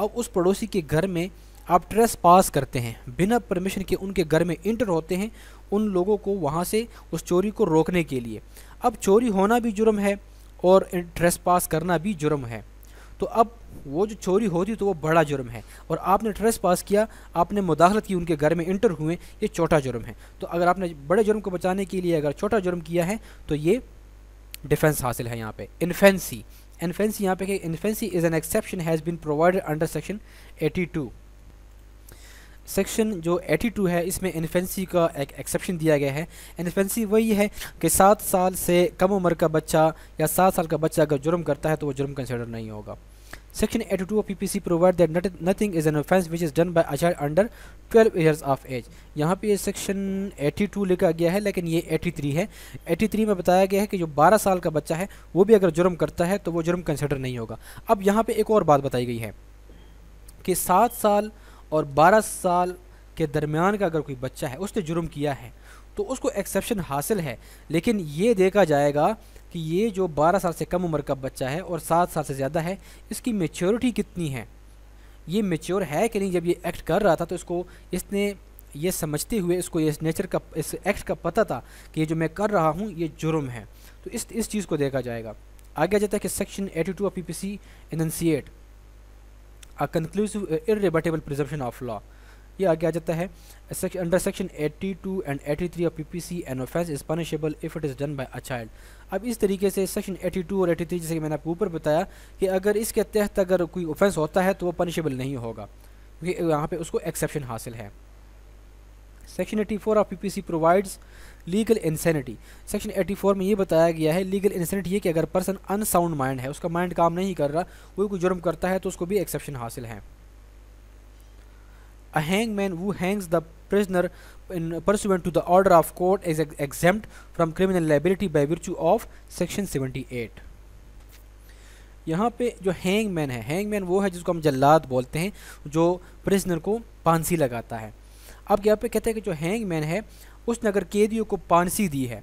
अब उस पड़ोसी के घर में आप ट्रेस पास करते हैं बिना परमिशन के उनके घर में इंटर होते हैं उन लोगों को वहाँ से उस चोरी को रोकने के लिए अब चोरी होना भी जुर्म है और ट्रेस पास करना भी जुर्म है तो अब वो जो चोरी होती तो वो बड़ा जुर्म है और आपने ट्रेस पास किया आपने मुदाखलत की उनके घर में इंटर हुए ये छोटा जुर्म है तो अगर आपने बड़े जुर्म को बचाने के लिए अगर छोटा जुर्म किया है तो ये डिफेंस हासिल है यहाँ पे इन्फेंसी इन्फेंसी यहाँ पे कि infancy is an exception has been provided under section to section जो 82 है इसमें इन्फेंसी का एक एक्सेप्शन दिया गया है इन्फेंसी वही है कि सात साल से कम उम्र का बच्चा या सात साल का बच्चा अगर जुर्म करता है तो वो जुर्म कंसिडर नहीं होगा Section 82 of PPC provides that not, nothing is an offence which is done by a child under 12 years of age. यहाँ पे ये सेक्शन 82 लिखा गया है लेकिन ये 83 है 83 में बताया गया है कि जो 12 साल का बच्चा है वो भी अगर जुर्म करता है तो वो जुर्म कंसिडर नहीं होगा अब यहाँ पे एक और बात बताई गई है कि सात साल और बारह साल के दरमियान का अगर कोई बच्चा है उसने जुर्म किया है तो उसको एक्सेप्शन हासिल है लेकिन ये देखा जाएगा कि ये जो 12 साल से कम उम्र का बच्चा है और 7 साल से ज़्यादा है इसकी मेच्योरिटी कितनी है ये मेच्योर है कि नहीं जब ये एक्ट कर रहा था तो इसको इसने ये समझते हुए इसको ये इस नेचर का इस एक्ट का पता था कि ये जो मैं कर रहा हूँ ये जुर्म है तो इस इस चीज़ को देखा जाएगा आगे आ जाता है कि section eighty two of P P C enunciate a conclusive irrebuttable preservation of law ये आगे आ जाता है under section 82 and 83 of P P C an offence is punishable if it is done by a child अब इस तरीके से section 82 और 83 जैसे कि मैंने आपको ऊपर बताया कि अगर इसके तहत अगर कोई ऑफेंस होता है तो वो पनिशेबल नहीं होगा क्योंकि यहाँ पर उसको एक्सेप्शन हासिल है section 84 of P P C provides legal insanity section 84 में ये बताया गया है लीगल इंसेनिटी ये कि अगर पर्सन अनसाउंड माइंड है उसका माइंड काम नहीं कर रहा वो कोई जुर्म करता है तो उसको भी एक्सेप्शन हासिल है a hangman who hangs the prisoner in pursuant to the order of court is ex exempt from criminal liability by virtue of section 78 यहाँ पे जो हैंगमैन है हैंगमैन वो है जिसको हम जल्लाद बोलते हैं जो प्रिजनर को पांसी लगाता है अब यहाँ पे कहते हैं कि जो हैंगमैन है उसने अगर कैदियों को पांसी दी है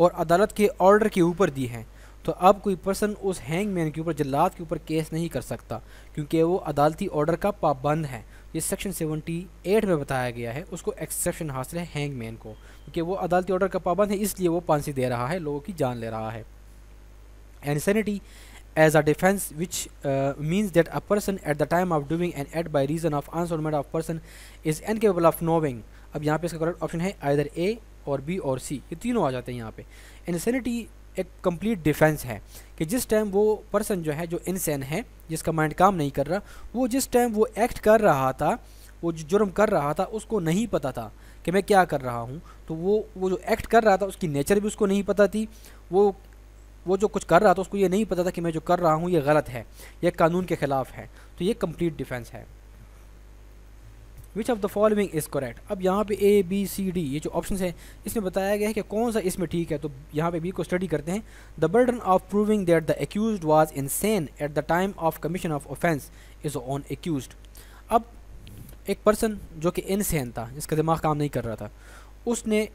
और अदालत के ऑर्डर के ऊपर दी है तो अब कोई पर्सन उस हैंगमैन के ऊपर जल्लाद के ऊपर केस नहीं कर सकता क्योंकि वो अदालती ऑर्डर का पाबंद है ये सेक्शन सेवेंटी एट में बताया गया है उसको एक्सेप्शन हासिल है हैंग मैन को क्योंकि वो अदालती ऑर्डर का पाबंद है इसलिए वो फांसी दे रहा है लोगों की जान ले रहा है insanity as a defence which means that a person at the time of doing and at by reason of unsoundness of person is incapable of knowing अब यहाँ पे इसका करेक्ट ऑप्शन है आदर ए और बी और सी ये तीनों आ जाते हैं यहाँ पे इंसेनिटी एक कंप्लीट डिफेंस है कि जिस टाइम वो पर्सन जो है जो इनसेन है जिसका माइंड काम नहीं कर रहा वो जिस टाइम वो एक्ट कर रहा था वो जो जुर्म कर रहा था उसको नहीं पता था कि मैं क्या कर रहा हूँ तो वो वो जो एक्ट कर रहा था उसकी नेचर भी उसको नहीं पता थी वो वो जो कुछ कर रहा था उसको ये नहीं पता था कि मैं जो कर रहा हूँ ये गलत है यह कानून के ख़िलाफ़ है तो ये कम्प्लीट डिफेंस है which of the following is correct अब यहाँ पे ए बी सी डी ये जो ऑप्शन है इसमें बताया गया है कि कौन सा इसमें ठीक है तो यहाँ पे बी को स्टडी करते हैं the burden of proving that the accuse insane at the time of commission of offence is on accuse अब एक पर्सन जो कि इनसेन था जिसका दिमाग काम नहीं कर रहा था उसने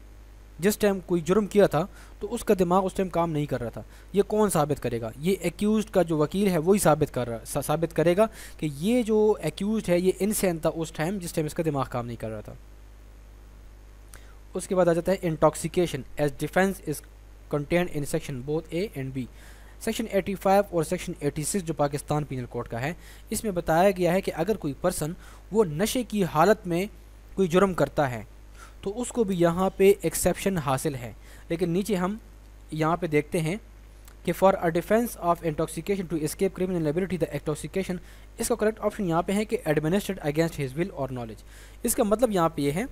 जिस टाइम कोई जुर्म किया था तो उसका दिमाग उस टाइम काम नहीं कर रहा था ये कौन साबित करेगा ये एक्यूज़ का जो वकील है वही साबित कर रहा साबित करेगा कि ये जो एक्यूज़ है ये इनसेन था उस टाइम जिस टाइम इसका दिमाग काम नहीं कर रहा था उसके बाद आ जाता है intoxication as defence is content in section both A and B section 85 और सेक्शन 86 जो पाकिस्तान पीनल कोड का है इसमें बताया गया है कि अगर कोई पर्सन वो नशे की हालत में कोई जुर्म करता है तो उसको भी यहाँ पे एक्सेप्शन हासिल है लेकिन नीचे हम यहाँ पे देखते हैं कि for a defence of intoxication to escape criminal liability the intoxication इसका करेक्ट ऑप्शन यहाँ पे है कि एडमिनिस्ट्रेट अगेंस्ट हिज विल और नॉलेज इसका मतलब यहाँ पे ये यह है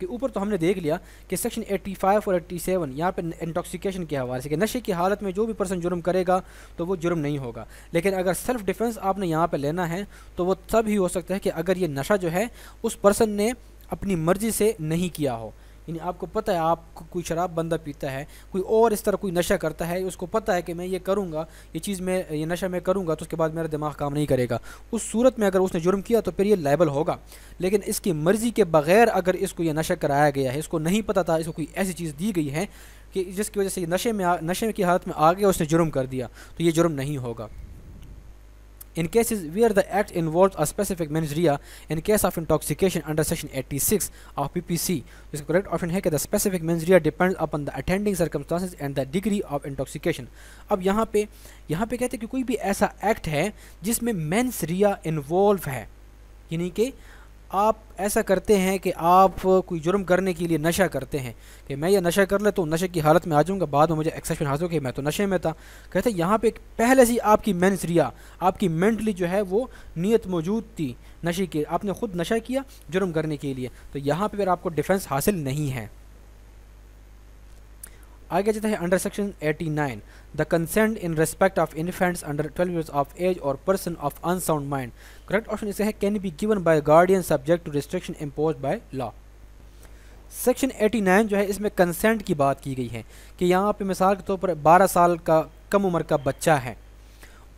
कि ऊपर तो हमने देख लिया कि सेक्शन 85 और 87 सेवन यहाँ पर इंटॉक्सिकेशन के हवाले से कि नशे की हालत में जो भी पर्सन जुर्म करेगा तो वो जुर्म नहीं होगा लेकिन अगर सेल्फ डिफेंस आपने यहाँ पर लेना है तो वो तब ही हो सकता है कि अगर ये नशा जो है उस पर्सन ने अपनी मर्ज़ी से नहीं किया हो यानी आपको पता है आप कोई शराब बंदा पीता है कोई और इस तरह कोई नशा करता है उसको पता है कि मैं ये करूँगा ये चीज़ मैं ये नशा मैं करूँगा तो उसके बाद मेरा दिमाग काम नहीं करेगा उस सूरत में अगर उसने जुर्म किया तो फिर ये लाइबल होगा लेकिन इसकी मर्ज़ी के बगैर अगर इसको यह नशा कराया गया है इसको नहीं पता था इसको कोई ऐसी चीज़ दी गई है कि जिसकी वजह से नशे में आ, नशे की हालत में आ गया उसने जुर्म कर दिया तो ये जुर्म नहीं होगा in cases where the act involves a specific mens rea in case of intoxication under section 86 of PPC this correct option है कि the specific mens rea depends upon the attending circumstances and the degree of intoxication अब यहाँ पे यहाँ पे कहते हैं कि कोई भी ऐसा act है जिसमें mens rea involve है यानी कि आप ऐसा करते हैं कि आप कोई जुर्म करने के लिए नशा करते हैं कि मैं ये नशा कर ले तो नशे की हालत में आ जाऊँगा बाद में मुझे एक्सेप्शन हासिल हो कि मैं तो नशे में था कहते हैं यहाँ पर पहले से आपकी मेंस रिया आपकी मेंटली जो है वो नीयत मौजूद थी नशे की आपने ख़ुद नशा किया जुर्म करने के लिए तो यहाँ पर फिर आपको डिफेंस हासिल नहीं है आगे जाता है under section 89 the consent in respect of infants under 12 years of age और person of unsound mind correct option इसे है can be given by guardian subject to restriction impose by law section 89 जो है इसमें कंसेंट की बात की गई है कि यहाँ पे मिसाल के तौर पर 12 साल का कम उम्र का बच्चा है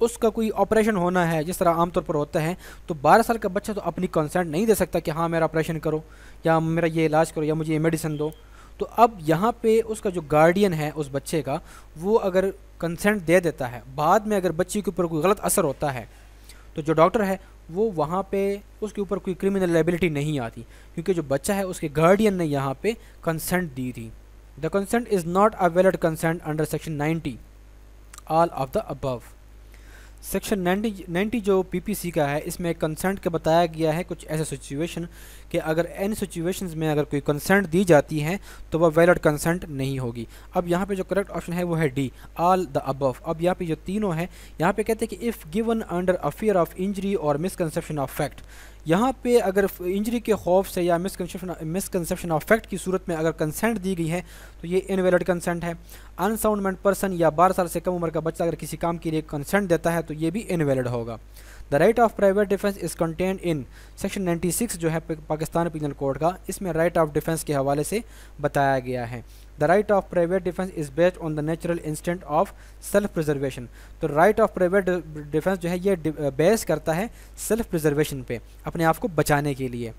उसका कोई ऑपरेशन होना है जिस तरह आमतौर पर होता है तो 12 साल का बच्चा तो अपनी कंसेंट नहीं दे सकता कि हाँ मेरा ऑपरेशन करो या मेरा ये इलाज करो या मुझे ये मेडिसिन दो तो अब यहाँ पे उसका जो गार्डियन है उस बच्चे का वो अगर कंसेंट दे देता है बाद में अगर बच्चे के ऊपर कोई गलत असर होता है तो जो डॉक्टर है वो वहाँ पे उसके ऊपर कोई क्रिमिनल लाइबिलिटी नहीं आती क्योंकि जो बच्चा है उसके गार्डियन ने यहाँ पे कंसेंट दी थी the consent is not a valid consent under section ninety all of the above section 90 ninety जो पीपीसी का है इसमें कंसेंट के बताया गया है कुछ ऐसे सिचुएशन कि अगर एन सिचुएशंस में अगर कोई कंसेंट दी जाती है तो वह वैलड कंसेंट नहीं होगी अब यहाँ पे जो करेक्ट ऑप्शन है वो है डी आल द अबव अब यहाँ पे जो तीनों हैं यहाँ पे कहते हैं कि if given under a fear of injury और मिसकनसेप्शन ऑफ फैक्ट यहाँ पे अगर इंजरी के खौफ से या मिसकनसेप्शन मिसकनसेप्शन ऑफ फैक्ट की सूरत में अगर कंसेंट दी गई है तो ये इनवैलिड कंसेंट है अनसाउंडमेंट पर्सन या बारह साल से कम उम्र का बच्चा अगर किसी काम के लिए कंसेंट देता है तो ये भी इनवैलिड होगा the right of private defence is content in section 96 जो है पाकिस्तान पिनल कोड का इसमें राइट ऑफ डिफेंस के हवाले से बताया गया है the right of private defence is based on the natural instant of self preservation तो राइट ऑफ प्राइवेट डिफेंस जो है ये बेस करता है सेल्फ प्रिजर्वेशन पे अपने आप को बचाने के लिए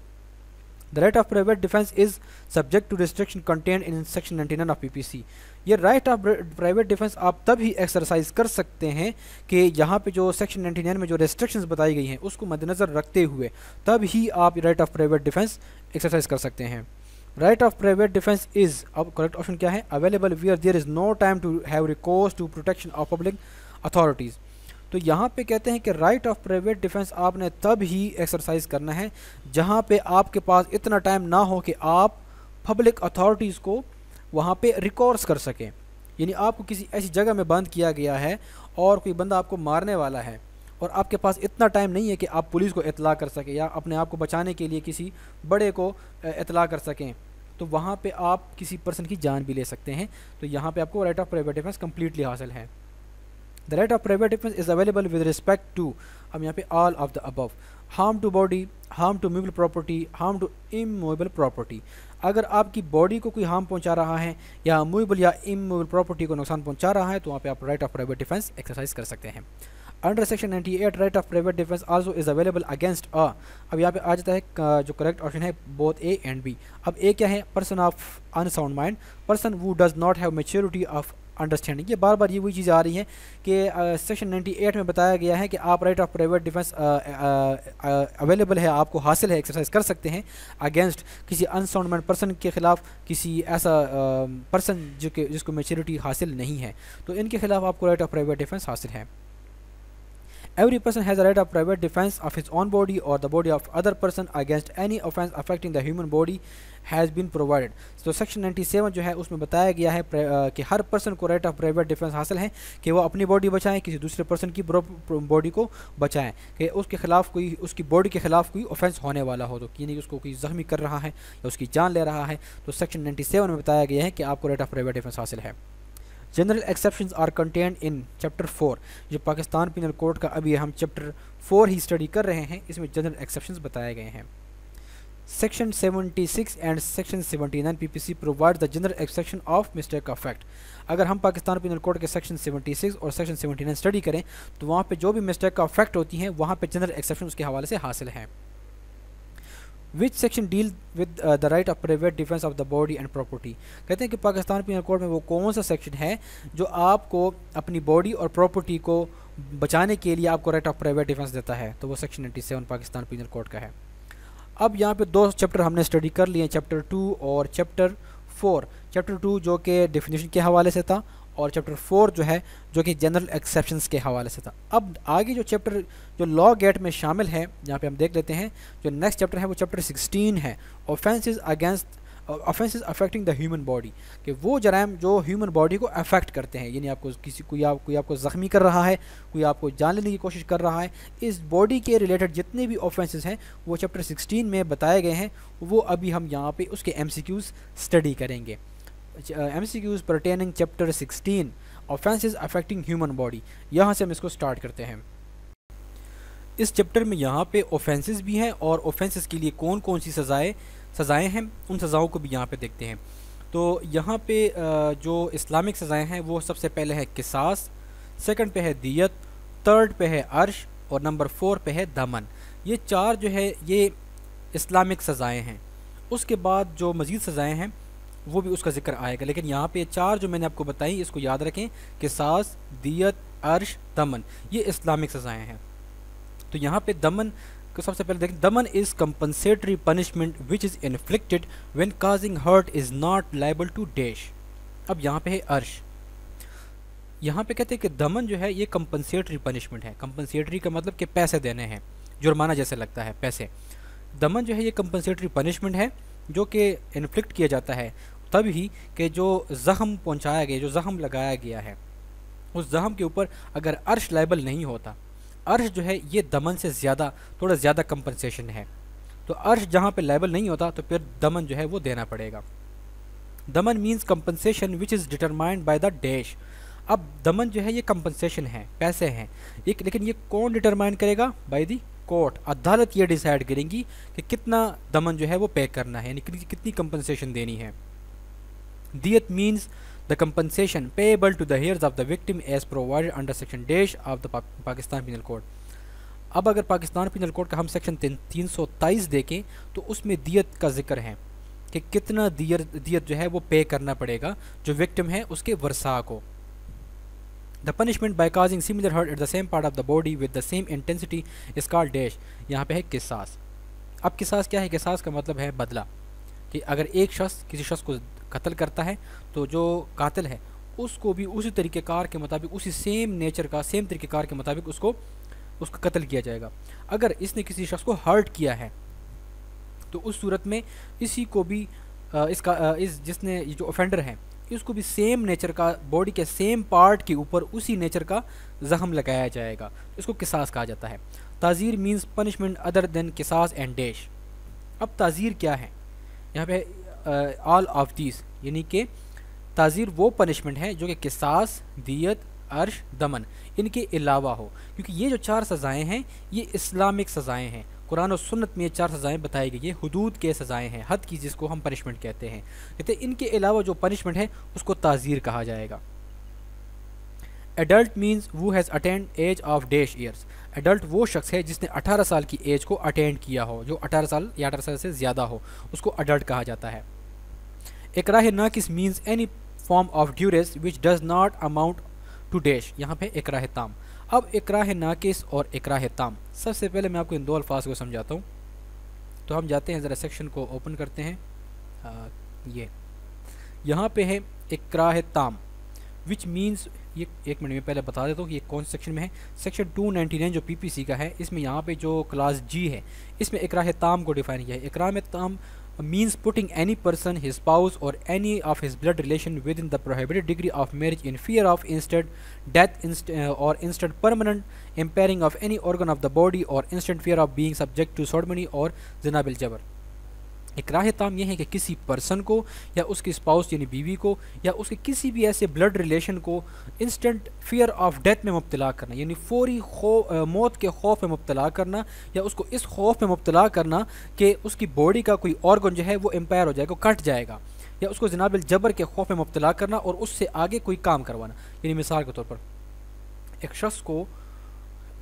the right of private defence is subject to restriction content in section nine of P P C ये राइट ऑफ प्राइवेट डिफेंस आप तब ही एक्सरसाइज कर सकते हैं कि यहाँ पर जो सेक्शन नाइन में जो रेस्ट्रिक्शन बताई गई हैं उसको मद्देनजर रखते हुए तब ही आप right of private defence exercise कर सकते हैं right of private defence is अब करेक्ट ऑप्शन क्या है available we are there is no time to have recourse to protection of public authorities तो यहाँ पे कहते हैं कि राइट ऑफ प्राइवेट डिफेंस आपने तब ही एक्सरसाइज करना है जहाँ पे आपके पास इतना टाइम ना हो कि आप पब्लिक अथॉरिटीज़ को वहाँ पे रिकॉर्स कर सकें यानी आपको किसी ऐसी जगह में बंद किया गया है और कोई बंदा आपको मारने वाला है और आपके पास इतना टाइम नहीं है कि आप पुलिस को इतला कर सकें या अपने आप को बचाने के लिए किसी बड़े को इतला कर सकें तो वहाँ पे आप किसी पर्सन की जान भी ले सकते हैं तो यहाँ पे आपको right of private defence completely हासिल है the right of private defence is available with respect to अब यहाँ पे all of the above harm to body harm to movable property harm to immovable property अगर आपकी बॉडी को कोई harm पहुंचा रहा है या मूवेबल या इमूवेबल प्रॉपर्टी को नुकसान पहुंचा रहा है तो वहाँ पे आप right of private defence exercise कर सकते हैं under section 98 right of private defence also is available against a अब यहाँ पे आ जाता है जो करेक्ट ऑप्शन है बोथ ए एंड बी अब ए क्या है person of unsound mind person वो does not have maturity of understanding ये बार बार ये वही चीज़ आ रही है कि सेक्शन एट में बताया गया है कि आप right of private defence available है आपको हासिल है एक्सरसाइज कर सकते हैं अगेंस्ट किसी अनसाउंडमेंट पर्सन के ख़िलाफ़ किसी ऐसा पर्सन जो कि जिसको मेचोरिटी हासिल नहीं है तो इनके ख़िलाफ़ आपको राइट ऑफ प्राइवेट डिफेंस हासिल है Every person has a right of private defense of his own body or the body of other person against any offense affecting the human body has been provided. So section 97 जो है उसमें बताया गया है कि हर person को right of private defense हासिल है कि वो अपनी body बचाएं किसी दूसरे person की body को बचाएं कि उसके खिलाफ कोई उसकी body के खिलाफ कोई offense होने वाला हो तो यानी कि उसको कोई जख्मी कर रहा है या उसकी जान ले रहा है तो section 97 में बताया गया है कि आपको right of private defense हासिल है general exception are content in chapter four जो पाकिस्तान पिनल कोड का अभी हम चैप्टर फोर ही स्टडी कर रहे हैं इसमें जनरल एक्सेप्शन बताए गए हैं section 76 and section 79 PPC provide the general exception of mistake of fact अगर हम पाकिस्तान पिनल कोड के सेक्शन 76 और सेक्शन 79 स्टडी करें तो वहाँ पर जो भी मिस्टेक ऑफ फैक्ट होती हैं वहाँ पर जनरल एक्सेप्शन उसके हवाले से हासिल हैं which section deal with the right of private defence of the body and property कहते हैं कि पाकिस्तान पीनल कोड में वो कौन सा सेक्शन है जो आपको अपनी बॉडी और प्रॉपर्टी को बचाने के लिए आपको राइट ऑफ प्राइवेट डिफेंस देता है तो वो section ninety seven Pakistan penal code का है अब यहाँ पे दो चैप्टर हमने स्टडी कर लिए चैप्टर टू और चैप्टर फोर चैप्टर टू जो कि डेफिनेशन के हवाले से था और चैप्टर फोर जो है जो कि जनरल एक्सेप्शंस के हवाले से था अब आगे जो चैप्टर जो लॉ गेट में शामिल है यहाँ पे हम देख लेते हैं जो नेक्स्ट चैप्टर है वो चैप्टर सिक्सटीन है offences against offences affecting the human body कि वो जराम जो ह्यूमन बॉडी को अफेक्ट करते हैं यानी आपको किसी कोई आप कोई आपको ज़ख्मी कर रहा है कोई आपको जान लेने की कोशिश कर रहा है इस बॉडी के रिलेटेड जितने भी ऑफेंसेस हैं वो चैप्टर 16 में बताए गए हैं वो अभी हम यहाँ पे उसके एम स्टडी करेंगे MCQs pertaining chapter 16 offences affecting human body यहाँ से हम इसको स्टार्ट करते हैं इस चैप्टर में यहाँ पे ऑफेंसेस भी हैं और ऑफेंसेस के लिए कौन कौन सी सज़ाएँ सज़ाएँ हैं उन सज़ाओं को भी यहाँ पे देखते हैं तो यहाँ पे जो इस्लामिक सज़ाएँ हैं वो सबसे पहले है किसास सेकंड पे है दियत थर्ड पे है अर्श और नंबर फोर पे है दमन ये चार जो है ये इस्लामिक सज़ाएँ हैं उसके बाद जो मज़ीद सज़ाएँ हैं वो भी उसका जिक्र आएगा लेकिन यहाँ पे चार जो मैंने आपको बताई इसको याद रखें कि सास दियत अर्श दमन ये इस्लामिक सज़ाएँ हैं तो यहाँ पे दमन को सबसे पहले देखें daman is compensatory punishment which is inflicted when causing hurt is not liable to dash अब यहाँ पे है अर्श यहाँ पे कहते हैं कि दमन जो है ये कम्पनसेटरी पनिशमेंट है कम्पनसेटरी का मतलब कि पैसे देने हैं जुर्माना जैसे लगता है पैसे दमन जो है ये कम्पनसेटरी पनिशमेंट है जो कि इन्फ्लिक्ट किया जाता है तब ही कि जो ज़ख़म पहुँचाया गया जो ज़ख़म लगाया गया है उस ज़ख़म के ऊपर अगर अर्श लाइबल नहीं होता अर्श जो है ये दमन से ज़्यादा थोड़ा ज़्यादा कंपनसेशन है तो अर्श जहाँ पे लेबल नहीं होता तो फिर दमन जो है वो देना पड़ेगा daman means compensation which is determined by the dash अब दमन जो है ये कंपनसेशन है पैसे हैं एक लेकिन ये कौन डिटरमाइन करेगा बाय दी कोर्ट अदालत ये डिसाइड करेंगी कि कितना दमन जो है वो पे करना है यानी कि कितनी कंपनसेशन देनी है दियत means the compensation payable to the heirs of the victim as provided under section dash of the Pakistan Penal Code. अब अगर पाकिस्तान पिनल कोड का हम सेक्शन तीन सौ तेईस देखें तो उसमें दियत का जिक्र है कि कितना दियर दियत जो है वो पे करना पड़ेगा जो विक्टिम है उसके वर्षा को the punishment by causing similar hurt at the same part of the body with the same intensity is call dash यहाँ पे है किसास अब किसास क्या है किसास का मतलब है बदला कि अगर एक शख्स किसी शख्स को कत्ल करता है तो जो कातिल है उसको भी उसी तरीक़ेकार के मुताबिक उसी सेम नेचर का सेम तरीक़ेकार के मुताबिक उसको उसका कत्ल किया जाएगा अगर इसने किसी शख्स को हर्ट किया है तो उस सूरत में इसी को भी इसका इस जिसने जो ऑफेंडर है इसको भी सेम नेचर का बॉडी के सेम पार्ट के ऊपर उसी नेचर का जख्म लगाया जाएगा इसको किसास कहा जाता है tazir means punishment other than qisas and dash अब ताज़ीर क्या है यहाँ पे ऑल ऑफ दिस यानी कि ताज़ीर वो पनिशमेंट है जो कि किसास दियत अर्श दमन इनके अलावा हो क्योंकि ये जो चार सज़ाएँ हैं ये इस्लामिक सज़ाएँ हैं कुरान और सुन्नत में ये चार सज़ाएँ बताई गई है हदूद के सज़ाएँ हैं हद की जिसको हम पनिशमेंट कहते हैं कहते हैं इनके अलावा जो पनिशमेंट है उसको ताज़ीर कहा जाएगा एडल्ट मीन्स वो has attained age of dash years adult वो शख्स है जिसने 18 साल की एज को अटेंड किया हो जो 18 साल या अठारह साल से ज़्यादा हो उसको अडल्ट कहा जाता है ikrah naqis means any form of duress which does not amount to dash यहाँ पे राह ताम अब इकराह नाकिस और इकराह ताम सबसे पहले मैं आपको इन दो अल्फाज को समझाता हूँ तो हम जाते हैं ज़रा सेक्शन को ओपन करते हैं आ, ये यहाँ पे है इकराह ताम विच मीन्स ये एक मिनट में पहले बता देता हूँ कि ये कौन सेक्शन में है सेक्शन 299 जो पीपीसी का है इसमें यहाँ पे जो क्लास जी है इसमें एकराह ताम को डिफाइन किया है इकराह में ताम means putting any person, his spouse or any of his blood relation within the prohibited degree of marriage in fear of instant death inst uh, or instant permanent impairing of any organ of the body or instant fear of being subject to sodomy or zina bil jabr. राह तमाम यह है कि किसी person को या उसके spouse यानी बीवी को या उसके किसी भी ऐसे ब्लड रिलेशन को इंस्टेंट फियर ऑफ डेथ में मुबतला करना यानी फौरी मौत के खौफ में मुबतला करना या उसको इस खौफ में मुबतला करना कि उसकी बॉडी का कोई ऑर्गन जो है वो एम्पायर हो जाएगा कट जाएगा या उसको जनाबिल जबर के खौफ में मुबतला करना और उससे आगे कोई काम करवाना यानी मिसाल के तौर पर एक शख्स को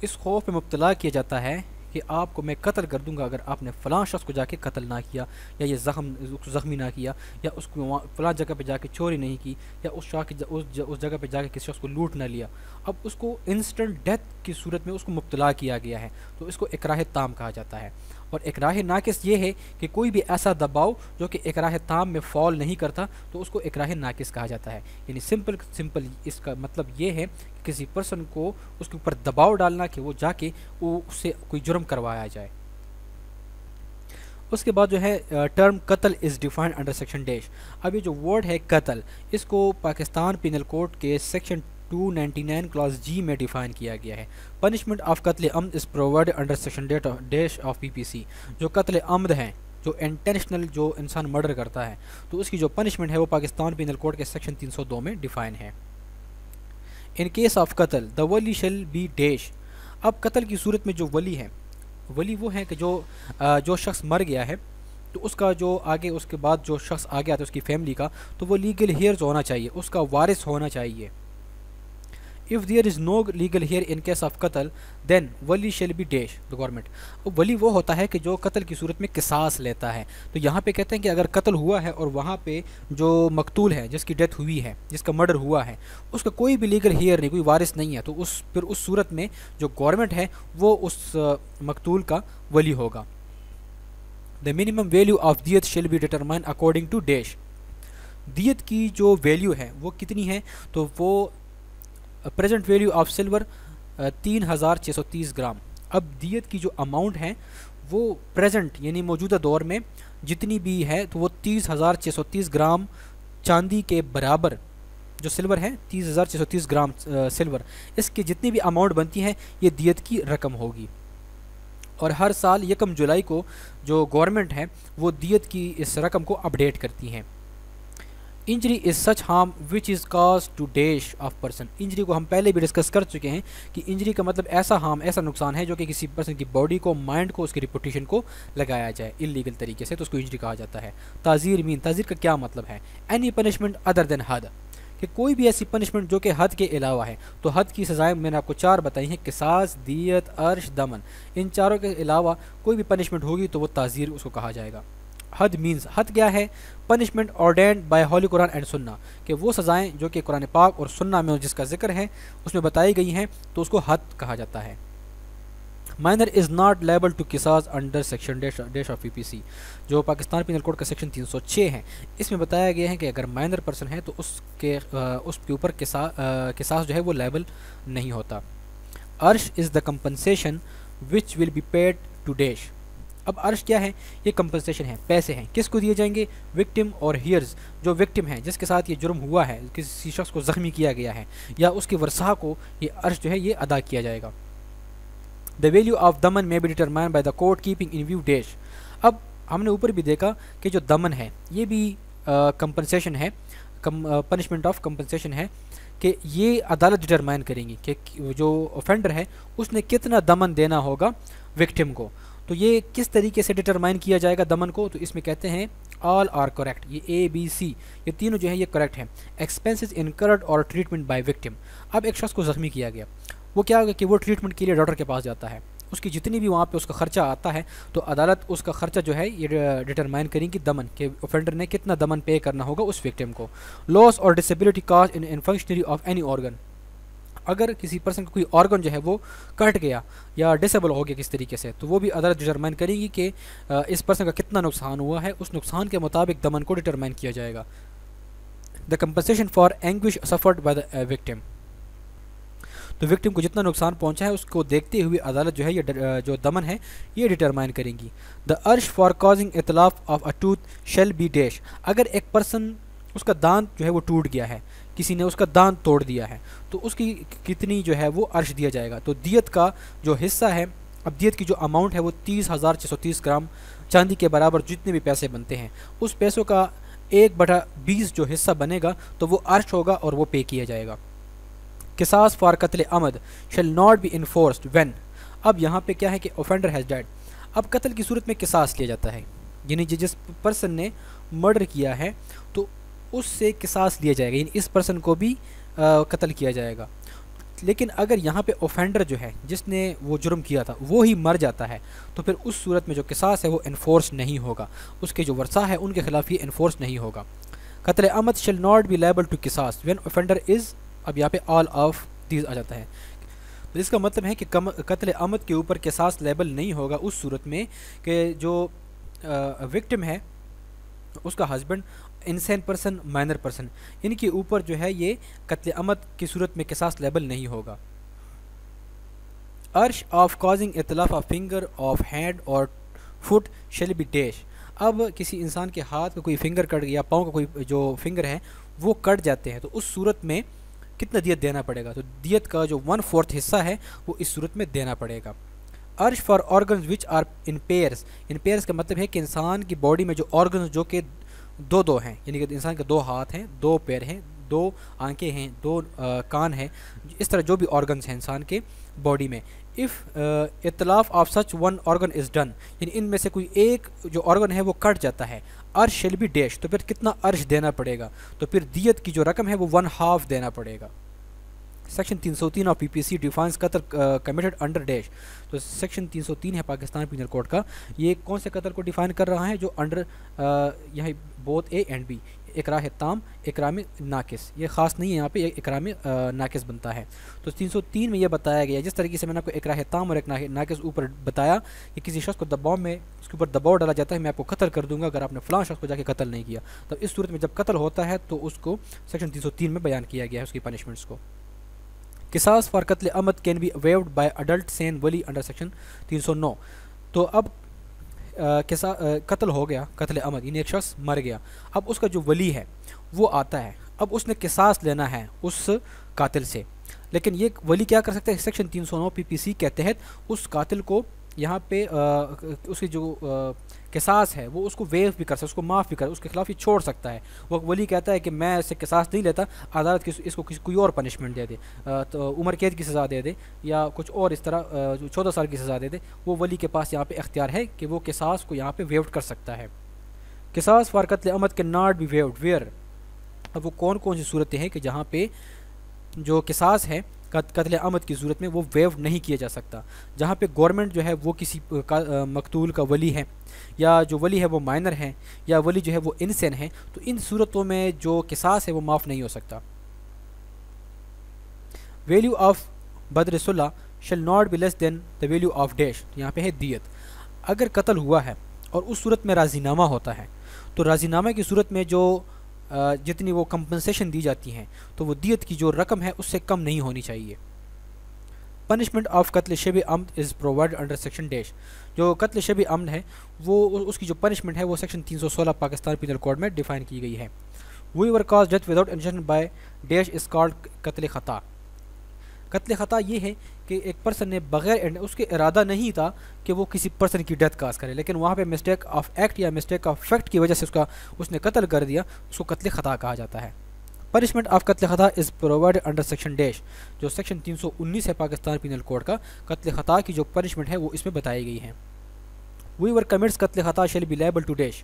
इस खौफ में मुबतला किया जाता है कि आपको मैं कत्ल कर दूंगा अगर आपने फ़लाँ शख्स को जाके कत्ल ना किया या ये ज़ख्म उसको ज़ख्मी ना किया या उसको फ़लाँ जगह पर जाके चोरी नहीं की या उस शाह उस, ज, उस जगह पर जाके किसी शख्स को लूट ना लिया अब उसको इंस्टेंट डेथ की सूरत में उसको मुबतला किया गया है तो इसको इकराह ताम कहा जाता है और एक राह नाकस ये है कि कोई भी ऐसा दबाव जो कि एक राह ताम में फॉल नहीं करता तो उसको एक राह नाकस कहा जाता है यानी सिंपल सिंपल इसका मतलब ये है कि किसी पर्सन को उसके ऊपर दबाव डालना कि वो जाके वो उससे कोई जुर्म करवाया जाए उसके बाद जो है term qatl is defined under section dash अब ये जो वर्ड है कत्ल इसको पाकिस्तान पिनल कोड के सेक्शन 299 क्लास जी में डिफाइन किया गया है punishment of qatl amd is provide under section डेट डैश ऑफ पीपीसी जो कत्ल अमद हैं जो इंटेंशनल जो इंसान मर्डर करता है तो उसकी जो पनिशमेंट है वो पाकिस्तान पिनल कोड के सेक्शन 302 में डिफाइन है in case of qatl the wali shall be dash अब कत्ल की सूरत में जो वली है वली वो है कि जो जो शख्स मर गया है तो उसका जो आगे उसके बाद जो शख्स आगे आता है उसकी फैमिली का तो वो लीगल हेयर्स होना चाहिए उसका वारिस होना चाहिए if there is no legal here in case of qatl then wali shall be dash the government वली वो होता है कि जो कत्ल की सूरत में किसास लेता है तो यहाँ पे कहते हैं कि अगर कत्ल हुआ है और वहाँ पे जो मकतूल है जिसकी डेथ हुई है जिसका मर्डर हुआ है उसका कोई भी लीगल हेयर नहीं कोई वारिस नहीं है तो उस फिर उस सूरत में जो गवर्नमेंट है वो उस मकतूल का वली होगा the minimum value of diyat shall be determine according to dash दियत की जो वैल्यू है वो कितनी है तो वो प्रेजेंट वैल्यू ऑफ सिल्वर तीन हज़ार छः सौ तीस ग्राम अब दियत की जो अमाउंट है वो प्रेजेंट यानी मौजूदा दौर में जितनी भी है तो वो तीस हज़ार छः सौ तीस ग्राम चांदी के बराबर जो सिल्वर है तीस हज़ार छः सौ तीस ग्राम सिल्वर इसकी जितनी भी अमाउंट बनती है ये दियत की रकम होगी और हर साल यकम जुलाई को जो गवर्नमेंट है वो दियत की इस रकम को अपडेट करती हैं injury is such harm which is cause to dash of person injury को हम पहले भी डिस्कस कर चुके हैं कि इंजरी का मतलब ऐसा हार्म ऐसा नुकसान है जो कि किसी पर्सन की बॉडी को माइंड को उसकी रिपोटेशन को लगाया जाए इलीगल तरीके से तो उसको इंजरी कहा जाता है ताज़ीर मीन ताज़ीर का क्या मतलब है एनी पनिशमेंट अदर देन हद कि कोई भी ऐसी पनिशमेंट जो कि हद के अलावा है तो हद की सज़ाएं मैंने आपको चार बताई हैं किसास दियत अर्श दमन इन चारों के अलावा कोई भी पनिशमेंट होगी तो वो ताज़ीर उसको कहा जाएगा हद मीन्स हद क्या है punishment ordained by holy Quran and Sunnah कि वो सज़ाएँ जो कि कुरान पाक और सुन्ना में जिसका जिक्र है उसमें बताई गई हैं तो उसको हद कहा जाता है minor is not liable to qisas under section dash of C जो पाकिस्तान पिनल कोड का सेक्शन 306 है इसमें बताया गया है कि अगर माइनर पर्सन है तो उसके उसके ऊपर किसा, किसास जो है वो लेबल नहीं होता arsh is the compensation which will be paid to dash अब अर्श क्या है ये कंपनसेशन है पैसे हैं किसको दिए जाएंगे विक्टिम और हियर्स जो विक्टिम है जिसके साथ ये जुर्म हुआ है किसी शख्स को जख्मी किया गया है या उसकी वर्षा को ये अर्श जो है ये अदा किया जाएगा the value of daman may be determine by the court keeping in view dash अब हमने ऊपर भी देखा कि जो दमन है ये भी कंपनसेशन है पनिशमेंट ऑफ कंपनसेशन है कि ये अदालत डिटरमाइन करेंगी कि जो ऑफेंडर है उसने कितना दमन देना होगा विक्टिम को तो ये किस तरीके से डिटरमाइन किया जाएगा दमन को तो इसमें कहते हैं ऑल आर करेक्ट ये ए बी सी ये तीनों जो है ये करेक्ट हैं एक्सपेंसिस इनकर्ड और ट्रीटमेंट बाई विक्टिम अब एक शख्स को ज़ख्मी किया गया वो क्या होगा कि वो ट्रीटमेंट के लिए डॉक्टर के पास जाता है उसकी जितनी भी वहाँ पे उसका खर्चा आता है तो अदालत उसका खर्चा जो है ये डिटरमाइन करेंगी दमन के ऑफेंडर ने कितना दमन पे करना होगा उस विक्टिम को लॉस और disability cause in in functionary of any organ अगर किसी पर्सन का कोई ऑर्गन जो है वो कट गया या डिसेबल हो गया किस तरीके से तो वो भी अदालत डिटरमाइन करेगी कि इस पर्सन का कितना नुकसान हुआ है उस नुकसान के मुताबिक दमन को डिटरमाइन किया जाएगा the compensation for anguish suffered by the victim तो विक्टिम को जितना नुकसान पहुंचा है उसको देखते हुए अदालत जो है ये जो दमन है ये डिटरमाइन करेंगी the arsh for causing itlaf of a tooth shall be dash अगर एक पर्सन उसका दांत जो है वो टूट गया है किसी ने उसका दान तोड़ दिया है तो उसकी कितनी जो है वो अर्श दिया जाएगा तो दियत का जो हिस्सा है अब दियत की जो अमाउंट है वो तीस हज़ार छः सौ तीस ग्राम चांदी के बराबर जितने भी पैसे बनते हैं उस पैसों का एक बटा बीस जो हिस्सा बनेगा तो वो अर्श होगा और वो पे किया जाएगा qisas for qatl amd shall not be enforced when अब यहाँ पे क्या है कि ऑफेंडर हैज़ डैड अब कत्ल की सूरत में किसास लिया जाता है यानी जिस पर्सन ने मर्डर किया है तो उससे किसास लिया जाएगा यानी इस पर्सन को भी कत्ल किया जाएगा लेकिन अगर यहाँ पे ऑफेंडर जो है जिसने वो जुर्म किया था वो ही मर जाता है तो फिर उस सूरत में जो किसास है वो इन्फोर्स नहीं होगा उसके जो वर्षा है उनके खिलाफ ये इन्फोर्स नहीं होगा qatl amd shall not be liable to qisas when offender is अब यहाँ पे ऑल ऑफ दीज आ जाता है तो इसका मतलब है कि कम कत्ल आमद के ऊपर किसास लेबल नहीं होगा उस सूरत में कि जो विक्टिम है उसका हस्बैंड इंसान पर्सन माइनर पर्सन इनके ऊपर जो है ये कत्ल अमद की सूरत में कसास लेबल नहीं होगा arsh of causing itlaf of finger of hand और फुट शेल बी डैश अब किसी इंसान के हाथ का कोई फिंगर कट या पाँव का कोई जो फिंगर है वो कट जाते हैं तो उस सूरत में कितना दियत देना पड़ेगा तो दियत का जो वन फोर्थ हिस्सा है वो इस सूरत में देना पड़ेगा arsh for organ which are in pairs in pairs का मतलब है कि इंसान की बॉडी में जो ऑर्गन जो कि दो दो हैं यानी कि इंसान के दो हाथ हैं दो पैर हैं दो आंखें हैं दो आ, कान हैं इस तरह जो भी ऑर्गन्स हैं इंसान के बॉडी में if itlaf of such one organ is done यानी इनमें से कोई एक जो ऑर्गन है वो कट जाता है अर्श शेल बी डैश तो फिर कितना अर्श देना पड़ेगा तो फिर दियत की जो रकम है वो वन हाफ देना पड़ेगा section 303 of C defines qatl committed under dash तो सेक्शन 303 है पाकिस्तान पिनल कोड का ये कौन से कतर को डिफाइन कर रहा है जो अंडर यहाँ बोथ ए एंड बी इकरा है ताम इकराम नाकस ये ख़ास नहीं है यहाँ पे इकराम नाकस बनता है तो 303 में ये बताया गया जिस तरीके से मैंने आपको इकरा है ताम और एक नाकस ऊपर बताया कि किसी शख्स को दबाव में उसके ऊपर दबाव डाला जाता है मैं आपको कत्ल कर दूंगा अगर आपने फलां शख्स को जाके कत्ल नहीं किया तब तो इस सूरत में जब कत्ल होता है तो उसको सेक्शन तीन में बयान किया गया है उसकी पनिशमेंट्स को qisas for qatl amd can be waived by adult sane wali under section 309 तो अब के साथ कत्ल हो गया कत्ल अमद यानी एक शख्स मर गया अब उसका जो वली है वो आता है अब उसने किसास लेना है उस कातिल से लेकिन ये वली क्या कर सकता है सेक्शन तीन सौ नौ पी पी सी के तहत उस कातिल को यहाँ पे उसकी जो किसास है वो उसको वेव भी कर सकता है उसको माफ़ भी कर उसके खिलाफ ये छोड़ सकता है वो वली कहता है कि मैं इससे किसास नहीं लेता अदालत किस, इसको किसी कोई और पनिशमेंट दे दे तो उम्र कैद की सज़ा दे दे या कुछ और इस तरह जो चौदह साल की सज़ा दे दे वो वली के पास यहाँ पर इख्तियार है कि वो किसास को यहाँ पर वेवड कर सकता है किसास फार कत्ल अमद के नाट बी वेवड वेयर अब वो कौन कौन सी सूरतें हैं कि जहाँ पे जो कैसास है कतल आमद की सूरत में वो वेव नहीं किया जा सकता जहाँ पर गवर्नमेंट जो है वो किसी का, मकतूल का वली है या जो वली है वो माइनर है या वली जो है वो इनसेन है तो इन सूरतों में जो किसास है वो माफ़ नहीं हो सकता वैल्यू ऑफ बदरसुल्ला shall not be less than the value of dash यहाँ पे है दियत अगर कत्ल हुआ है और उस सूरत में राजीनामा होता है तो राजीनामा की सूरत में जो जितनी वो कंपनसेशन दी जाती हैं तो वो दियत की जो रकम है उससे कम नहीं होनी चाहिए punishment of qatl shibh amd is provide under section dash जो कत्ल शब अमन है वो उसकी जो पनिशमेंट है वो सेक्शन 316 पाकिस्तान पिनल कोड में डिफाइन की गई है whoever cause death without intention by dash is called qatl khata कत्ल ख़ता ये है कि एक पर्सन ने बगैर उसके इरादा नहीं था कि वो किसी पर्सन की डेथ काज करे लेकिन वहाँ पे मिस्टेक ऑफ एक्ट या मिस्टेक ऑफ फैक्ट की वजह से उसका उसने कत्ल कर दिया उसको कत्ल ख़ता कहा जाता है punishment of qatl khata is provide under section dash जो सेक्शन 319 है पाकिस्तान पिनल कोड का कत्ल खता की जो पनिशमेंट है वो इसमें बताई गई है whoever commits qatl khata shall be liable to dash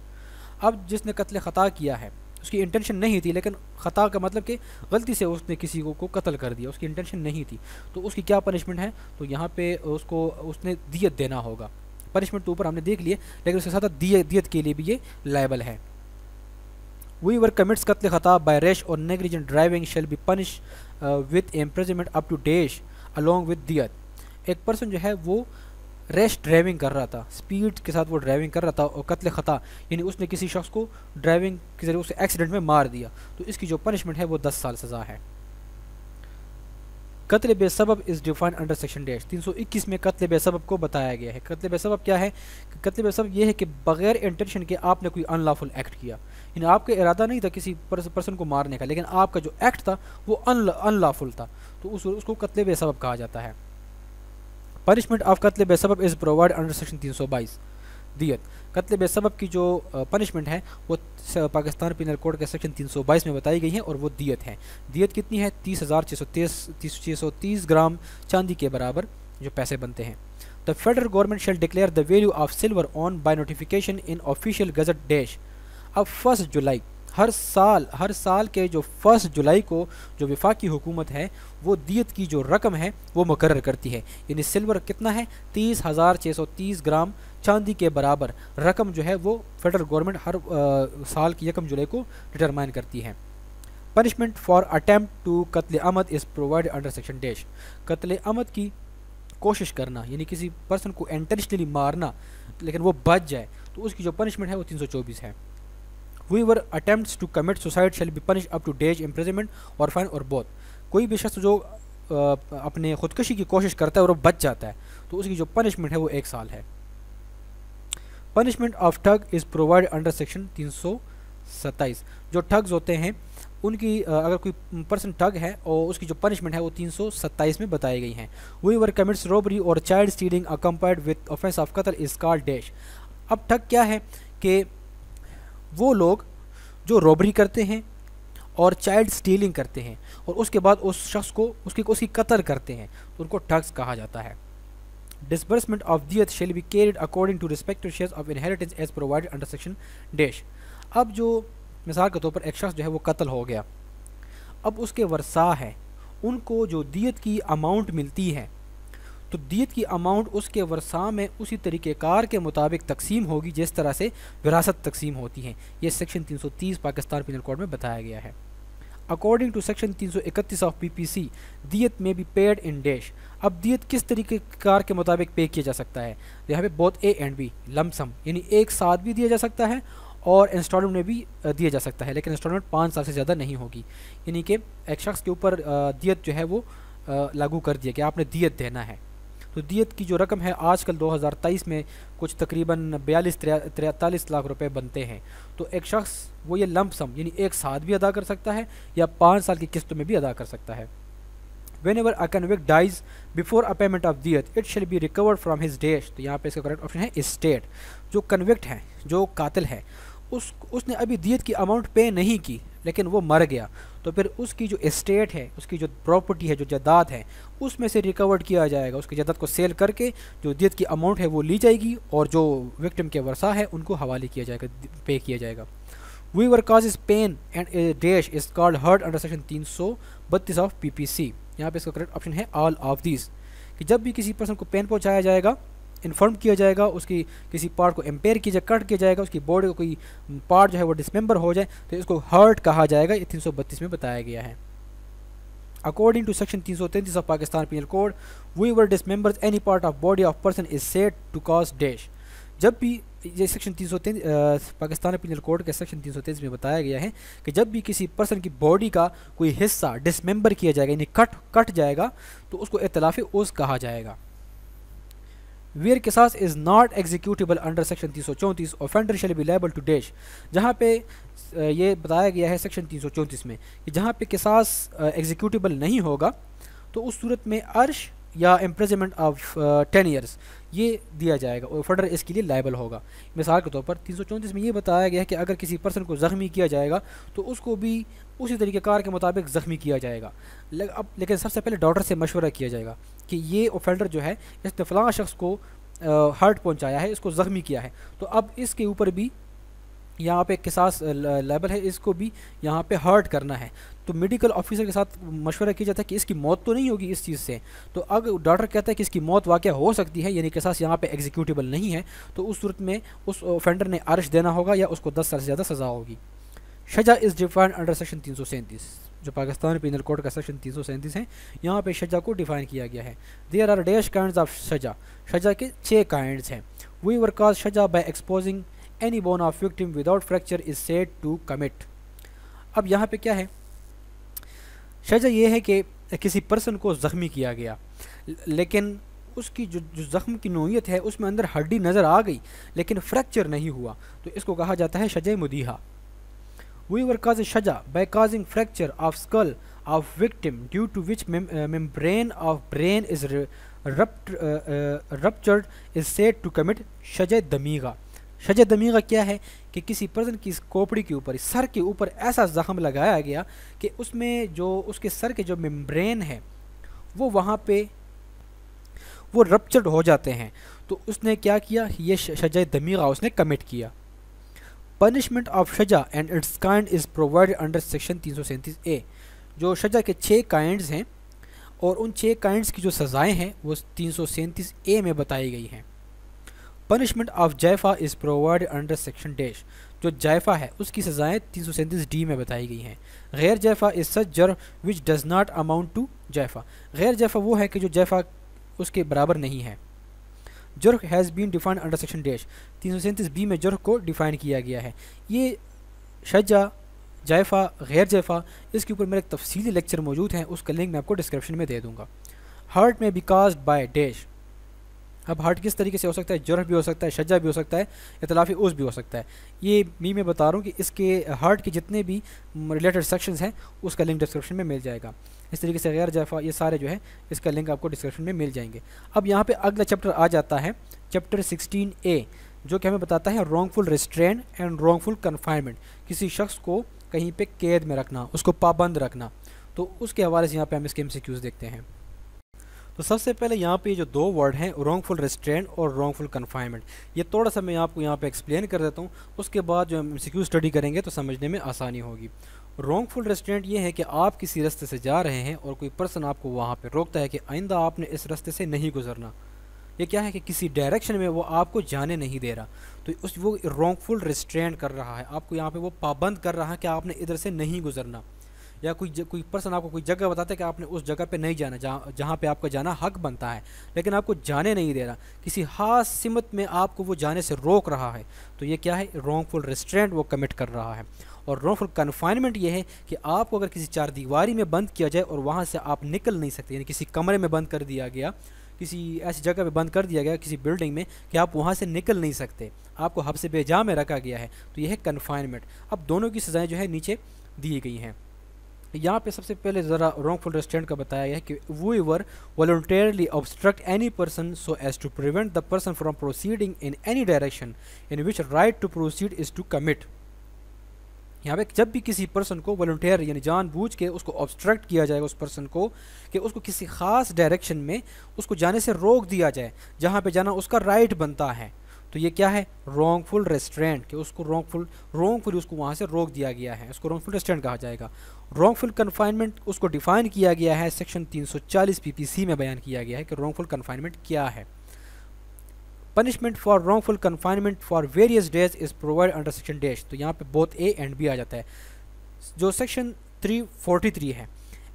अब जिसने कत्ल खता किया है उसकी इंटेंशन नहीं थी लेकिन ख़ता का मतलब कि गलती से उसने किसी को को कत्ल कर दिया उसकी इंटेंशन नहीं थी तो उसकी क्या पनिशमेंट है तो यहाँ पे उसको उसने दियत देना होगा पनिशमेंट तो ऊपर हमने देख लिए लेकिन उसके साथ दियत दियत के लिए भी ये लाइबल है वी वर कमिट्स कत्ल खता बाय रेश और negligent driving shall be punish with imprisonment up to dash along with diyat एक पर्सन जो है वो रेस ड्राइविंग कर रहा था स्पीड के साथ वो ड्राइविंग कर रहा था और कत्ल ख़ता यानी उसने किसी शख्स को ड्राइविंग के जरिए उसे एक्सीडेंट में मार दिया तो इसकी जो पनिशमेंट है वो दस साल सज़ा है qatl bisabab is defined under section dash तीन सौ इक्कीस में कत्ल बेसब को बताया गया है कत्ल बेसब क्या है कत्ल बेसब यह है कि बगैर इंटेंशन के आपने कोई अनलॉफुल एक्ट किया यानी आपका इरादा नहीं था किसी पर्सन को मारने का लेकिन आपका जो एक्ट था वो अनलॉफुल था तो उस उसको कत्ल बेसब कहा जाता है punishment of qatl bisabab is provide under section तीन सौ बाईस दियत कत्ल बेसब की जो पनिशमेंट है वो पाकिस्तान पिनल कोड के सेक्शन 322 में बताई गई है और वो दियत है दियत कितनी है तीस हज़ार छः सौ तीस छः सौ तीस ग्राम चांदी के बराबर जो पैसे बनते हैं the federal government shall declare the value of silver on by notification in official gazette dash अब फर्स्ट जुलाई हर साल हर साल के जो फर्स्ट जुलाई को जो विफाकी हुकूमत है वो दियत की जो रकम है वो मुकर करती है यानी सिल्वर कितना है तीस हज़ार छः सौ तीस ग्राम चांदी के बराबर रकम जो है वो फेडरल गवर्नमेंट हर आ, साल की यकम जुलाई को डिटरमाइन करती है punishment for attempt to qatl amd is provide under section dash कत्ल अमद की कोशिश करना यानी किसी पर्सन को इंटेंशनली मारना लेकिन वो बच जाए तो उसकी जो पनिशमेंट है वो तीन सौ चौबीस है whoever attempt to commit suicide shall be punish up to dash imprisonment और फाइन और बोथ कोई भी शख्स जो अपने ख़ुदकशी की कोशिश करता है और वो बच जाता है तो उसकी जो पनिशमेंट है वो एक साल है punishment of thug is provide under section तीन सौ सत्ताईस जो ठग्स होते हैं उनकी अगर कोई पर्सन ठग है और उसकी जो पनिशमेंट है वो तीन सौ सत्ताईस में बताई गई हैं वी वर कमिट्स रॉबरी और child stealing accompanied with offence of qatl is call dash अब ठग क्या है कि वो लोग जो रॉबरी करते हैं और चाइल्ड स्टीलिंग करते हैं और उसके बाद उस शख्स को उसकी उसकी कतर करते हैं तो उनको ठग्स कहा जाता है disbursement of diyat shall be care according to respective share of inheritance as provided under section dash अब जो मिसाल के तौर पर एक शख्स जो है वो कत्ल हो गया अब उसके वर्षा हैं उनको जो दियत की अमाउंट मिलती है तो दियत की अमाउंट उसके वर्षा में उसी तरीक़ेकार के मुताबिक तकसीम होगी जिस तरह से विरासत तकसीम होती है यह सेक्शन 330 पाकिस्तान पिनल कोड में बताया गया है according to section 331 of PPC diyat में बी पेड इन डैश अब दियत किस तरीक़ेकार के मुताबिक पे किया जा सकता है तो यहाँ पे both A and B lump sum यानी एक साथ भी दिया जा सकता है और इंस्टॉलमेंट में भी दिया जा सकता है लेकिन इंस्टॉलमेंट पाँच साल से ज़्यादा नहीं होगी यानी कि एक शख्स के ऊपर दियत जो है वो लागू कर दिया कि आपने दियत देना है तो दियत की जो रकम है आजकल 2023 में कुछ तकरीबन बयालीस तिरतालीस लाख रुपए बनते हैं तो एक शख्स वो ये लम्पसम सम यानी एक साथ भी अदा कर सकता है या पाँच साल की किस्त में भी अदा कर सकता है whenever a convict dies before a payment of diyat it shall be recovered from his debt तो यहाँ पे इसका करेक्ट ऑप्शन है इस्टेट जो कन्विक्ट है जो कातिल है उस उसने अभी दियत की अमाउंट पे नहीं की लेकिन वो मर गया तो फिर उसकी जो इस्टेट है उसकी जो प्रॉपर्टी है जो जदाद है उसमें से रिकवर्ड किया जाएगा उसकी जदाद को सेल करके जो दियत की अमाउंट है वो ली जाएगी और जो विक्टिम के वर्षा है उनको हवाले किया जाएगा पे किया जाएगा whoever cause pain and dash is called hurt under section तीन सौ बत्तीस ऑफ पी पी सी यहाँ पर इसका करेक्ट ऑप्शन है ऑल ऑफ दिस कि जब भी किसी पर्सन को पेन पहुँचाया जाएगा इन्फॉर्म किया जाएगा उसकी किसी पार्ट को एम्पेयर किया जाए कट किया जाएगा उसकी बॉडी को कोई पार्ट जो है वो डिसमेंबर हो जाए तो इसको हर्ट कहा जाएगा ये तीन में बताया गया है अकॉर्डिंग टू सेक्शन तीन of Pakistan penal code whoever dismember any part of body of person is said to cause dash जब भी ये सेक्शन तीन सौ पाकिस्तान पीनल कोड के सेक्शन तीन सौ में बताया गया है कि जब भी किसी पर्सन की बॉडी का कोई हिस्सा डिसमेंबर किया जाएगा यानी कट कट जाएगा तो उसको इतलाफ़ ओस कहा जाएगा where qisas is not executable under section तीन सौ चौंतीस offender shall be liable to dash जहाँ पे ये बताया गया है सेक्शन तीन सौ चौंतीस में कि जहाँ पे किसास एग्जीक्यूटिबल नहीं होगा तो उस सूरत में अर्श या एम्प्रेजमेंट ऑफ टेन ईयर्स ये दिया जाएगा और फर्डर इसके लिए लाइबल होगा मिसाल के तौर पर तीन सौ चौंतीस में ये बताया गया है कि अगर किसी पर्सन को ज़ख्मी किया जाएगा तो उसको भी उसी तरीक़ेकार के मुताबिक ज़ख्मी किया जाएगा लग, अब लेकिन सबसे पहले डॉक्टर से मशवरा किया जाएगा कि ये ऑफेंडर जो है इसने फलां शख्स को हर्ट पहुंचाया है इसको ज़ख्मी किया है तो अब इसके ऊपर भी यहाँ पे किसास लेबल है इसको भी यहाँ पे हर्ट करना है तो मेडिकल ऑफिसर के साथ मशवरा किया जाता है कि इसकी मौत तो नहीं होगी इस चीज़ से तो अगर डॉक्टर कहता है कि इसकी मौत वाक़ हो सकती है यानी किसास यहाँ पे एग्जीक्यूटिबल नहीं है तो उस सूरत में उस ऑफेंडर ने आरश देना होगा या उसको दस साल से ज़्यादा सज़ा होगी shajjah is defined under section तीन सौ सैंतीस जो पाकिस्तान पिनल कोड का सेक्शन तीन सौ सैंतीस है यहाँ पर शजा को डिफाइन किया गया है there are dash kind of शजा शजा के छः काइंड हैं वी वर्काज शजा by exposing any bone of victim without fracture is said to commit अब यहाँ पे क्या है शजा ये है कि किसी पर्सन को ज़ख्मी किया गया लेकिन उसकी जो जो ज़ख्म की नोयत है उसमें अंदर हड्डी नज़र आ गई लेकिन फ्रैक्चर नहीं हुआ तो इसको कहा जाता है शजय मुदीहा whoever causes shaja by causing fracture of skull of victim due to which mem uh, membrane of brain is rupt uh, ruptured is said to commit shaja damiga शज दमीगा क्या है कि किसी पर्सन की इस कोपड़ी के ऊपर सर के ऊपर ऐसा ज़ख़म लगाया गया कि उसमें जो उसके सर के जो मेम्ब्रेन है वो वहाँ पे वो रप्चर्ड हो जाते हैं तो उसने क्या किया ये शज दमीगा उसने कमिट किया पनिशमेंट ऑफ शजा and its kind is provide under section तीन ए जो शजा के छः काइंड हैं और उन छः काइंड्स की जो सज़ाएँ हैं वो तीन ए में बताई गई हैं पनिशमेंट ऑफ जैफा is provide under section dash जो जायफा है उसकी सज़ाएँ तीन डी में बताई गई हैं गैर जैफा इज़ सच जर which does not amount to जैफा गैर जैफा वो है कि जो जैफा उसके बराबर नहीं है जुर्ख has been defined under section dash तीन बी में जुर्क को डिफ़ाइन किया गया है ये शजा जायफ़ा गैर जायफ़ा इसके ऊपर मेरा तफसीली लेक्चर मौजूद है उसका लिंक मैं आपको डिस्क्रिप्शन में दे दूँगा हार्ट में बिकॉज बाय डैश अब हार्ट किस तरीके से हो सकता है जुर्ह भी हो सकता है शजा भी हो सकता है इतलाफ़ी उस भी हो सकता है ये मी मैं बता रहा हूँ कि इसके हार्ट के जितने भी रिलेटेड सेक्शंस हैं उसका लिंक डिस्क्रिप्शन में मिल जाएगा इस तरीके से गैर जफा ये सारे जो है इसका लिंक आपको डिस्क्रिप्शन में मिल जाएंगे अब यहाँ पर अगला चैप्टर आ जाता है चैप्टर सिक्सटीन ए जो कि हमें बताता है wrongful restraint and wrongful confinement किसी शख्स को कहीं पे कैद में रखना उसको पाबंद रखना तो उसके हवाले से यहाँ पर हम इसके सिक्यूज देखते हैं तो सबसे पहले यहाँ पे जो दो वर्ड हैं रॉन्गफुल रिस्ट्रेन और रॉन्गफुल कन्फाइनमेंट ये थोड़ा सा मैं आपको यहाँ पे एक्सप्लेन कर देता हूँ उसके बाद जो हम एमसीक्यू स्टडी करेंगे तो समझने में आसानी होगी रॉन्गफुल रेस्टोरेंट ये है कि आप किसी रास्ते से जा रहे हैं और कोई पर्सन आपको वहाँ पर रोकता है कि आइंदा आपने इस रास्ते से नहीं गुजरना ये क्या है कि किसी डायरेक्शन में वो आपको जाने नहीं दे रहा तो उस वो रॉन्गफुल रेस्टोरेंट कर रहा है आपको यहाँ पर वो पाबंद कर रहा है कि आपने इधर से नहीं गुजरना या कोई कोई पर्सन आपको कोई जगह बताता है कि आपने उस जगह पे नहीं जाना जहाँ जहाँ पर आपका जाना हक बनता है लेकिन आपको जाने नहीं दे रहा किसी खास सिमत में आपको वो जाने से रोक रहा है तो ये क्या है रॉन्गफुल रेस्टोरेंट वो कमिट कर रहा है और रौफ कन्फाइनमेंट ये है कि आपको अगर किसी चार दीवारी में बंद किया जाए और वहाँ से आप निकल नहीं सकते यानी किसी कमरे में बंद कर दिया गया किसी ऐसी जगह पे बंद कर दिया गया किसी बिल्डिंग में कि आप वहाँ से निकल नहीं सकते आपको हब से बेजा में रखा गया है तो यह है कन्फाइनमेंट अब दोनों की सज़ाएँ जो है नीचे दी गई हैं यहाँ पे सबसे पहले ज़रा रॉन्गफुल रेस्टेंट का बताया गया है कि whoever voluntarily obstruct any person so as to prevent the person from proceeding in any direction in which right to proceed is to commit यहाँ पे जब भी किसी पर्सन को वॉल्टियर यानी जानबूझ के उसको ऑब्स्ट्रक्ट किया जाएगा उस पर्सन को कि उसको किसी ख़ास डायरेक्शन में उसको जाने से रोक दिया जाए जहाँ पे जाना उसका राइट बनता है तो ये क्या है रॉन्गफुल रेस्ट्रेंट कि उसको रॉन्गफुल रॉन्गफुल उसको वहाँ से रोक दिया गया है उसको रॉन्गफुल रेस्ट्रेंट कहा जाएगा रॉन्गफुल कन्फाइनमेंट उसको डिफाइन किया गया है सेक्शन तीन सौ में बयान किया गया है कि रॉन्गफुल कन्फाइनमेंट क्या है punishment for wrongful confinement for various days is provide under section dash तो यहाँ पे बोथ ए एंड बी आ जाता है जो सेक्शन 343 है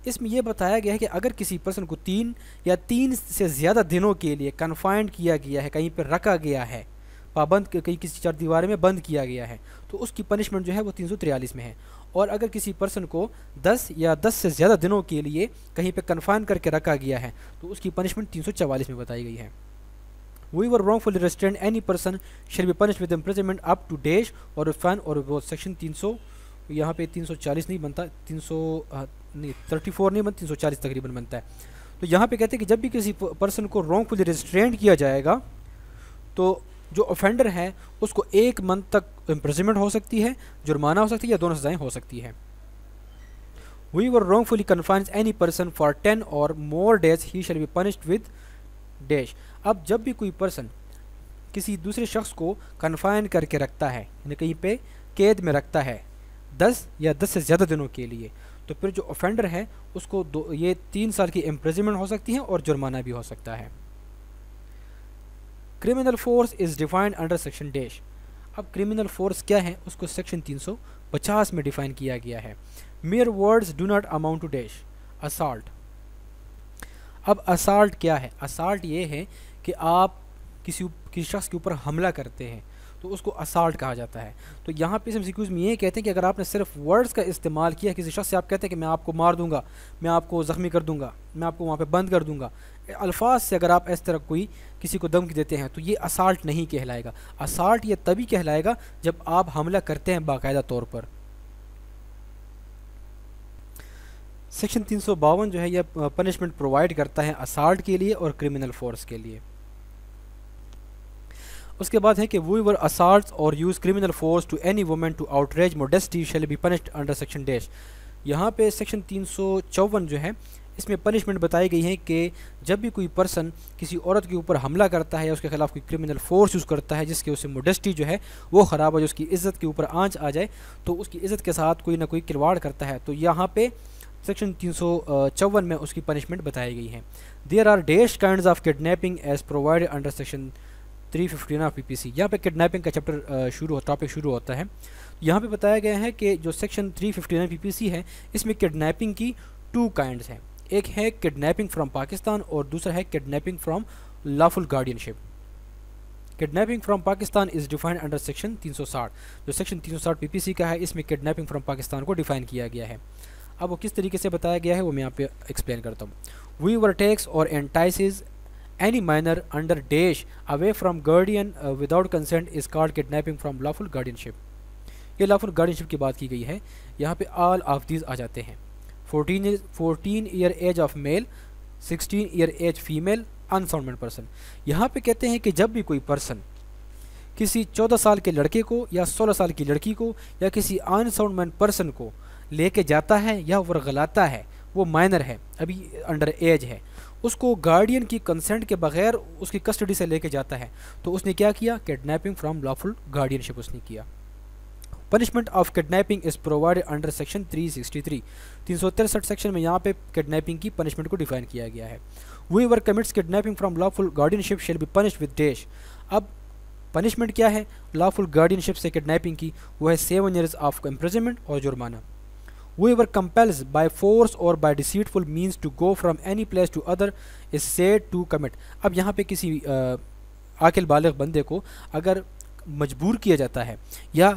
इसमें यह बताया गया है कि अगर किसी पर्सन को तीन या तीन से ज़्यादा दिनों के लिए कन्फाइंड किया गया है कहीं पर रखा गया है पाबंद कहीं किसी चार दीवार में बंद किया गया है तो उसकी पनिशमेंट जो है वो तीन में है और अगर किसी पर्सन को 10 या 10 से ज़्यादा दिनों के लिए कहीं पर कन्फाइन करके रखा गया है तो उसकी पनिशमेंट तीन में बताई गई है we wrongfully restrained any person shall be punished with imprisonment up to days और फैन और वो सेक्शन 300 यहाँ पे 340 नहीं बनता 300 नहीं 34 नहीं बनता 340 तकरीबन बनता है तो यहाँ पे कहते हैं कि जब भी किसी पर्सन को रॉन्गफुली रिस्ट्रेंड किया जाएगा तो जो ऑफेंडर है उसको एक मंथ तक इम्प्रेजमेंट हो सकती है जुर्माना हो सकती है या दोनों सजाएं हो सकती हैं whoever wrongfully confines any person for ten or more days he shall be punished with dash अब जब भी कोई पर्सन किसी दूसरे शख्स को कन्फाइन करके रखता है यानी कहीं पे कैद में रखता है दस या दस से ज़्यादा दिनों के लिए तो फिर जो ऑफेंडर है उसको दो ये तीन साल की एम्प्रेजमेंट हो सकती है और जुर्माना भी हो सकता है criminal force is defined under section dash अब क्रिमिनल फोर्स क्या है उसको सेक्शन 350 में डिफाइन किया गया है mere words do not amount to dash assault अब असाल्ट क्या है असाल्ट ये है कि आप किसी किसी शख्स के ऊपर हमला करते हैं तो उसको असाल्ट कहा जाता है तो यहाँ पे एम में ये कहते हैं कि अगर आपने सिर्फ वर्ड्स का इस्तेमाल किया किसी शख्स से आप कहते हैं कि मैं आपको मार दूंगा मैं आपको ज़ख्मी कर दूंगा मैं आपको वहाँ पे बंद कर दूंगा अल्फाज से अगर आप इस तरह कोई किसी को दम देते हैं तो ये असाल्ट नहीं कहलाएगा असाल्ट ये तभी कहलाएगा जब आप हमला करते हैं बाकायदा तौर पर सेक्शन तीन जो है यह पनिशमेंट प्रोवाइड करता है असाल्ट के लिए और क्रिमिनल फोर्स के लिए उसके बाद है कि we whoever assaults or uses criminal force to any women to outrage modesty shall be punished under section dash यहाँ पे सेक्शन तीन जो है इसमें पनिशमेंट बताई गई है कि जब भी कोई पर्सन किसी औरत के ऊपर हमला करता है या उसके खिलाफ कोई क्रिमिनल फोर्स यूज़ करता है जिसके उसे मोडेस्टी जो है वो ख़राब हो जाए उसकी इज़्ज़त के ऊपर आंच आ जाए तो उसकी इज़्ज़त के साथ कोई ना कोई किरवाड़ करता है तो यहाँ पे सेक्शन तीन में उसकी पनिशमेंट बताई गई है there are dash kind of kidnapping as provide under section three fifty nine P P C यहाँ पर किडनेपिंग का चैप्टर शुरू टॉपिक शुरू होता है यहाँ पे बताया गया है कि जो section three fifty nine P P C है इसमें किडनैपिंग की टू काइंड हैं एक है किडनेपिंग फ्राम पाकिस्तान और दूसरा है kidnapping from lawful guardianship kidnapping from Pakistan is defined under section तीन सौ साठ जो सेक्शन तीन सौ साठ पी पी सी का है इसमें किडनेपिंग फ्राम पाकिस्तान को डिफाइन किया गया है अब वो किस तरीके से बताया गया है वो मैं यहाँ पे एक्सप्लेन करता हूँ वी वर टेक्स और एंटाइसिस any minor under dash away from guardian uh, without consent is called kidnapping from lawful guardianship ये lawful guardianship की बात की गई है यहाँ पे all of these आ जाते हैं 14 14 year age of male 16 year age female unsoundment person यहाँ पे कहते हैं कि जब भी कोई person किसी 14 साल के लड़के को या 16 साल की लड़की को या किसी अनसाउंडमैन पर्सन को लेके जाता है या वर्गलाता है वो माइनर है अभी अंडर एज है उसको गार्डियन की कंसेंट के बगैर उसकी कस्टडी से लेके जाता है तो उसने क्या किया किडनैपिंग फ्राम लॉफुल गार्डियनशिप उसने किया punishment of kidnapping is provided under section 363 तीन सौ तिरसठ सेक्शन में यहाँ पे किडनैपिंग की पनिशमेंट को डिफाइन किया गया है whoever commits kidnapping from lawful guardianship shall be punish with dash अब पनिशमेंट क्या है लॉफुल गार्डियनशिप से किडनैपिंग की वो है सेवन ईयर्स ऑफ इम्प्रेजमेंट और जुर्माना Whoever compels by force or by deceitful means to go from any place to other is said to commit. अब यहाँ पे किसी आ, आकिल बालग बंदे को अगर मजबूर किया जाता है या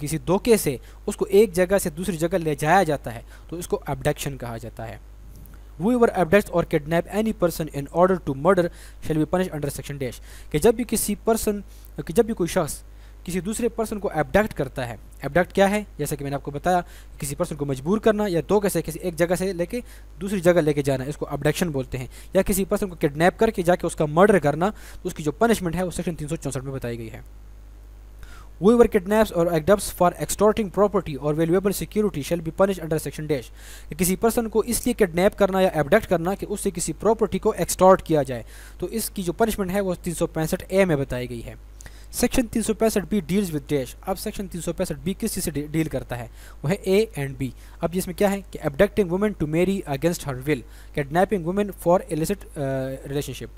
किसी धोखे से उसको एक जगह से दूसरी जगह ले जाया जाता है तो इसको एबडक्शन कहा जाता है whoever abducts or kidnap any person in order to murder shall be punished under section dash कि जब भी किसी person कि जब भी कोई शख्स किसी दूसरे पर्सन को एबडक्ट करता है एबडक्ट क्या है जैसा कि मैंने आपको बताया किसी पर्सन को मजबूर करना या दो कैसे किसी एक जगह से लेके दूसरी जगह लेके जाना इसको अबडक्शन बोलते हैं या किसी पर्सन को किडनैप करके जाके उसका मर्डर करना तो उसकी जो पनिशमेंट है वो सेक्शन तीन में बताई गई है we were kidnaps or abducts for extorting property or valuable security shall be punish under section dash किसी पर्सन को इसलिए किडनैप करना या एबडक्ट करना कि उससे किसी प्रॉपर्टी को एक्सटॉर्ट किया जाए तो इसकी जो पनिशमेंट है वो तीन ए में बताई गई है सेक्शन तीन सौ पैंसठ बी डील्स विद डैश अब सेक्शन तीन सौ पैंसठ बी किस चीज़ से डील करता है वो है ए एंड बी अब इसमें क्या है कि abducting women to marry against her will kidnapping women for illicit relationship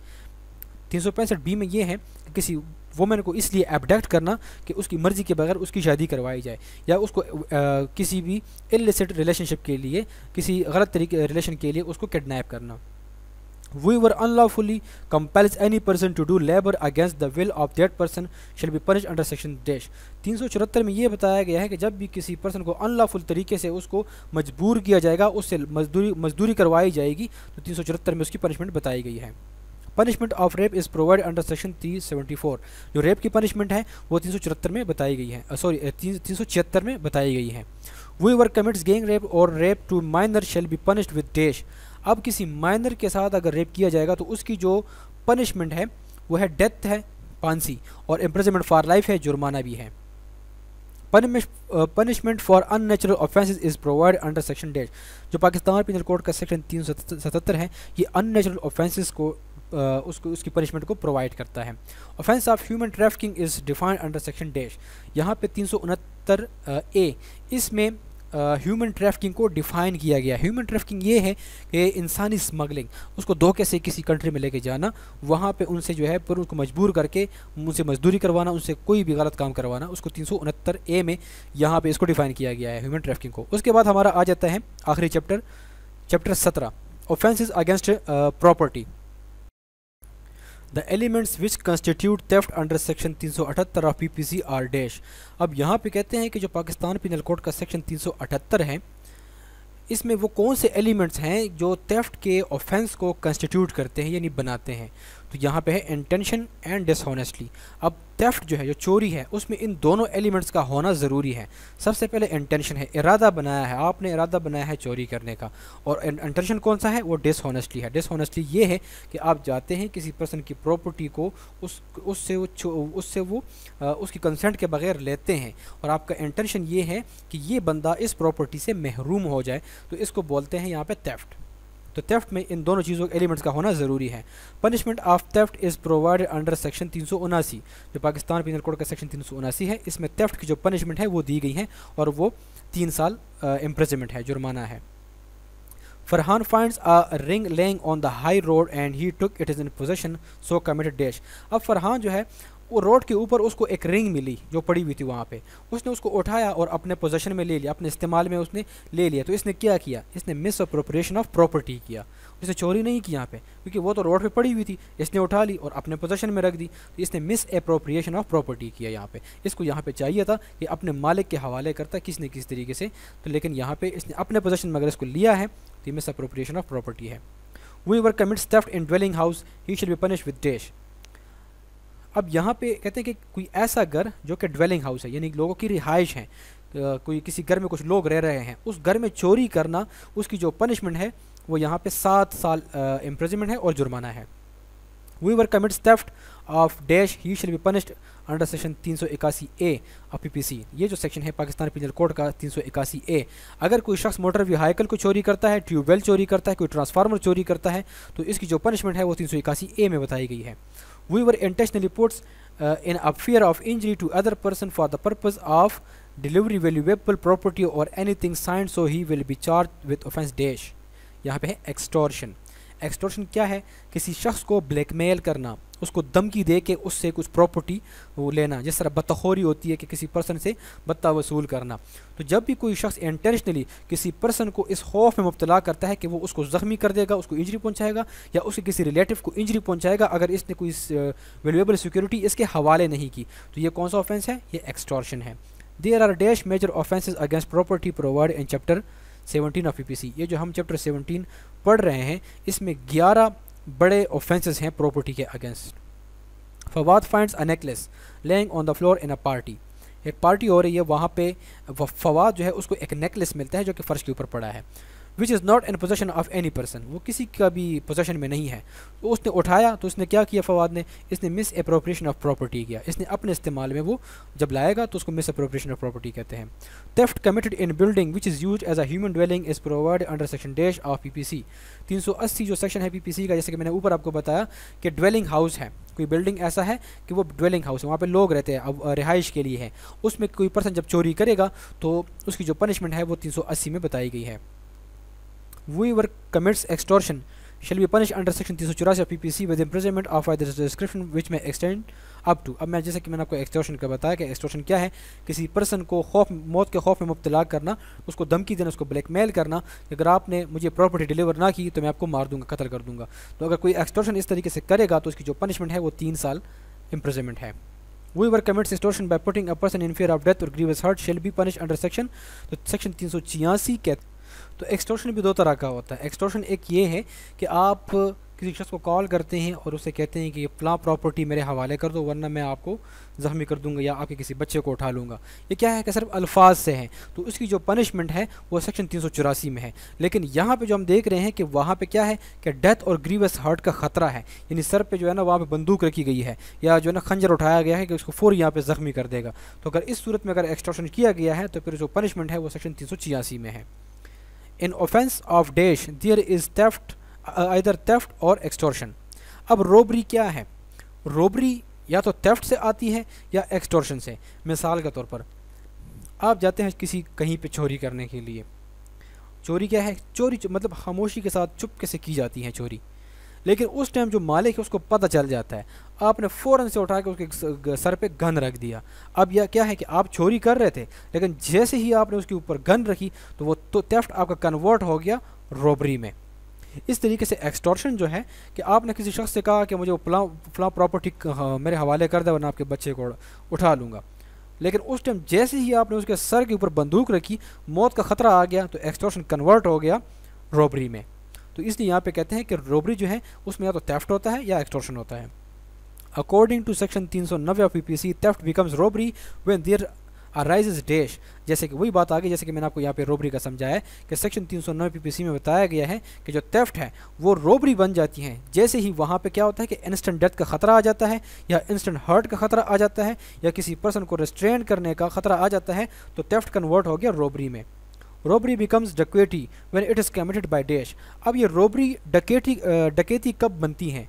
तीन सौ पैंसठ बी में ये है कि किसी वुमेन को इसलिए एबडक्ट करना कि उसकी मर्ज़ी के बगैर उसकी शादी करवाई जाए या उसको आ, uh, किसी भी इलिसिट रिलेशनशिप के लिए किसी गलत तरीके रिलेशन के लिए उसको किडनैप करना whoever unlawfully compels any person to do labor against the will of that person shall be punished under section dash 374 में यह बताया गया है कि जब भी किसी पर्सन को अनलॉफुल तरीके से उसको मजबूर किया जाएगा उससे मजदूरी मजदूरी करवाई जाएगी तो 374 में उसकी पनिशमेंट बताई गई है punishment of rape is provide under section 374 जो रेप की पनिशमेंट है वो तीन में बताई गई है सॉरी तीन सौ में बताई गई है whoever commits gang rape or rape to minor shall be punished with अब किसी माइनर के साथ अगर रेप किया जाएगा तो उसकी जो पनिशमेंट है वो है डेथ है पांसी और इम्प्रेजमेंट फॉर लाइफ है जुर्माना भी है punishment for unnatural offences is provide under section dash जो पाकिस्तान पिनल कोड का सेक्शन तीन सतहत्तर है ये अननेचुरल ऑफेंसेस को uh, उसको उसकी पनिशमेंट को प्रोवाइड करता है offence of human trafficking is defined under section dash यहाँ पे तीन सौ उनहत्तर ए uh, इसमें ह्यूमन ट्रैफिकिंग को डिफ़ाइन किया गया ह्यूमन ट्रैफिकिंग ये है कि इंसानी स्मगलिंग उसको धोखे से किसी कंट्री में लेके जाना वहाँ पे उनसे जो है पर उनको मजबूर करके उनसे मजदूरी करवाना उनसे कोई भी गलत काम करवाना उसको तीन ए में यहाँ पर इसको डिफ़ाइन किया गया है ह्यूमन ट्रैफिकिंग को उसके बाद हमारा आ जाता है आखिरी चैप्टर चैप्टर सत्रह offences against property the elements which constitute theft under section तीन सौ अठहत्तर of P P C are dash अब यहाँ पे कहते हैं कि जो पाकिस्तान पिनल कोड का सेक्शन तीन सौ अठहत्तर है इसमें वो कौन से एलिमेंट्स हैं जो थेफ्ट के ऑफेंस को कंस्टिट्यूट करते हैं यानी बनाते हैं तो यहाँ पे है इंटेंशन एंड डिसहोनेस्टली अब थेफ्ट जो है जो चोरी है उसमें इन दोनों एलिमेंट्स का होना ज़रूरी है सबसे पहले इंटेंशन है इरादा बनाया है आपने इरादा बनाया है चोरी करने का और इंटेंशन कौन सा है वो डिसहोनेस्टली है डिसहोनेस्टली ये है कि आप जाते हैं किसी पर्सन की प्रॉपर्टी को उस उससे वो उससे वो आ, उसकी कंसेंट के बगैर लेते हैं और आपका इंटेंशन ये है कि ये बंदा इस प्रॉपर्टी से महरूम हो जाए तो इसको बोलते हैं यहाँ पर थेफ्ट तो थेफ्ट में इन दोनों चीज़ों के एलिमेंट्स का होना ज़रूरी है punishment of theft is provided under section तीन जो पाकिस्तान पिनल कोड का सेक्शन तीन है इसमें थेफ्ट की जो पनिशमेंट है वो दी गई है और वो तीन साल इम्प्रजमेंट है जुर्माना है Farhan finds a ring lying on the high road and he took it is in possession so committed dash अब फरहान जो है वो रोड के ऊपर उसको एक रिंग मिली जो पड़ी हुई थी वहाँ पे उसने उसको उठाया और अपने पोजेशन में ले लिया अपने इस्तेमाल में उसने ले लिया तो इसने क्या किया इसने मिस अप्रोप्रिएशन ऑफ प्रॉपर्टी किया उसने चोरी नहीं की यहाँ पे क्योंकि वो तो रोड पे पड़ी हुई थी इसने उठा ली और अपने पोजेशन में रख दी तो इसने मिस अप्रोप्रिएशन ऑफ प्रॉपर्टी किया यहाँ पर इसको यहाँ पर चाहिए था कि अपने मालिक के हवाले करता किस न किस तरीके से तो लेकिन यहाँ पर इसने अपने पोजेशन में अगर इसको लिया है तो मिस अप्रोप्रिएशन ऑफ प्रॉपर्टी है whoever commits in dwelling house he should be punish with dash अब यहाँ पे कहते हैं कि कोई ऐसा घर जो कि ड्वेलिंग हाउस है यानी लोगों की रिहाइश है कोई किसी घर में कुछ लोग रह रहे हैं उस घर में चोरी करना उसकी जो पनिशमेंट है वो यहाँ पे सात साल इम्प्रजमेंट है और जुर्माना है whoever commits theft of dash he shall be punished under section तीन सौ इक्यासी A of P P C ये जो सेक्शन है पाकिस्तान पिनल कोड का तीन सौ इक्यासी ए अगर कोई शख्स मोटर व्हीकल को चोरी करता है ट्यूबवेल चोरी करता है कोई ट्रांसफार्मर चोरी करता है तो इसकी जो पनिशमेंट है वो तीन सौ इक्यासी ए में बताई गई है we were intentionally puts uh, in a fear of injury to other person for the purpose of delivery valuable property or anything signed so he will be charged with offense dash यहाँ पे है extortion extortion क्या है किसी शख्स को blackmail करना उसको धमकी दे के उससे कुछ प्रॉपर्टी वो लेना जिस तरह बतखोरी होती है कि किसी पर्सन से बत्ता वसूल करना तो जब भी कोई शख्स इंटेंशनली किसी पर्सन को इस खौफ में मुब्तला करता है कि वो उसको ज़ख्मी कर देगा उसको इंजरी पहुंचाएगा या उसके किसी रिलेटिव को इंजरी पहुंचाएगा अगर इसने कोई वेल्यूएबल सिक्योरिटी इसके हवाले नहीं की तो ये कौन सा ऑफेंस है ये एक्सटॉर्शन है there are dash major offences against property provide in chapter seventeen of P e ये जो हम चैप्टर सेवनटीन पढ़ रहे हैं इसमें ग्यारह बड़े ऑफेंसेस हैं प्रॉपर्टी के against Fawad finds a necklace lying on the floor in a party एक पार्टी हो रही है वहाँ पे फवाद जो है उसको एक नेकलेस मिलता है जो कि फ़र्श के ऊपर पड़ा है which is not in possession of any person वो किसी का भी पोजेशन में नहीं है तो उसने उठाया तो उसने क्या किया फवाद ने इसने मिस अप्रोप्रिएशन ऑफ प्रॉपर्टी किया इसने अपने इस्तेमाल में वो जब लाएगा तो उसको मिस अप्रोप्रिएशन ऑफ प्रॉपर्टी कहते हैं theft committed in building which is use as a dwelling is provide under section dash of P P C तीन सौ अस्सी जो सेक्शन है पी पी सी का जैसे कि मैंने ऊपर आपको बताया कि ड्वेलिंग हाउस है कोई बिल्डिंग ऐसा है कि वो ड्वेलिंग हाउस है वहाँ पे लोग रहते हैं अब रिहाइश के लिए है उसमें कोई पर्सन जब चोरी करेगा तो उसकी जो पनिशमेंट है वो 380 में बताई गई है whoever commits extortion shall be punish under section तीन सौ चौरासी P P C with imprisonment of आई description which may extend up to अब मैं जैसे कि मैंने आपको एक्सटॉर्शन का बताया कि एक्सटॉर्शन क्या है किसी पर्सन को खौफ मौत के खौफ में मुब्तला करना उसको धमकी देना उसको ब्लैकमेल करना अगर आपने मुझे प्रॉपर्टी डिलीवर ना की तो मैं आपको मार दूंगा कतल कर दूंगा तो अगर कोई एक्सटॉर्शन इस तरीके से करेगा तो उसकी जो पनिशमेंट है वो तीन साल इम्प्रेजमेंट है whoever commits extortion by putting a person in fear of death or grievous hurt shall be punish under section तो सेक्शन तीन सौ छियासी के तो एक्सटोशन भी दो तरह का होता है एक्सटोशन एक ये है कि आप किसी शख्स को कॉल करते हैं और उसे कहते हैं कि फ़लाँ प्रॉपर्टी मेरे हवाले कर दो वरना मैं आपको ज़ख्मी कर दूंगा या आपके किसी बच्चे को उठा लूँगा ये क्या है कि सिर्फ अल्फाज से हैं तो उसकी जो पनिशमेंट है वो सेक्शन तीन में है लेकिन यहाँ पर जो हम देख रहे हैं कि वहाँ पर क्या है कि डेथ और ग्रीवस हर्ट का ख़तरा है यानी सर पर जो है ना वहाँ पर बंदूक रखी गई है या जो है ना खंजर उठाया गया है कि उसको फोर यहाँ पर ज़ख्मी कर देगा तो अगर इस सूरत में अगर एक्सट्रॉशन किया गया है तो फिर जो पनिशमेंट है वो सेक्शन तीन में है in offence of dash there is theft इधर थेफ्ट और एक्सटॉर्शन अब रोबरी क्या है रोबरी या तो थेफ्ट से आती है या एक्सटॉर्शन से मिसाल के तौर पर आप जाते हैं किसी कहीं पे चोरी करने के लिए चोरी क्या है चोरी मतलब खामोशी के साथ चुपके से की जाती है चोरी लेकिन उस टाइम जो मालिक है उसको पता चल जाता है आपने फ़ौरन से उठा के उसके सर पे गन रख दिया अब यह क्या है कि आप चोरी कर रहे थे लेकिन जैसे ही आपने उसके ऊपर गन रखी तो वो तो थेफ्ट आपका कन्वर्ट हो गया रॉबरी में इस तरीके से एक्सटॉर्शन जो है कि आपने किसी शख्स से कहा कि मुझे वो फलां फलां प्रॉपर्टी मेरे हवाले कर दे वरना आपके बच्चे को उठा लूँगा लेकिन उस टाइम जैसे ही आपने उसके सर के ऊपर बंदूक रखी मौत का ख़तरा आ गया तो एक्सटॉर्शन कन्वर्ट हो गया रॉबरी में तो इसलिए यहाँ पे कहते हैं कि रोबरी जो है उसमें या तो थेफ्ट होता है या एक्सटोर्शन होता है अकॉर्डिंग टू सेक्शन तीन सौ नब्बे of P P C theft becomes robbery when there arise is dash जैसे कि वही बात आ गई जैसे कि मैंने आपको यहाँ पे रोबरी का समझाया है कि सेक्शन तीन सौ नौ सी में बताया गया है कि जो थेफ्ट है वो रोबरी बन जाती है जैसे ही वहाँ पे क्या होता है कि इंस्टेंट डेथ का खतरा आ जाता है या इंस्टेंट हर्ट का खतरा आ जाता है या किसी पर्सन को रेस्ट्रेन करने का खतरा आ जाता है तो थेफ्ट कन्वर्ट हो गया रोबरी में robbery becomes dacoity when it is committed by dash अब ये रोबरी डकेटी डकेती कब बनती हैं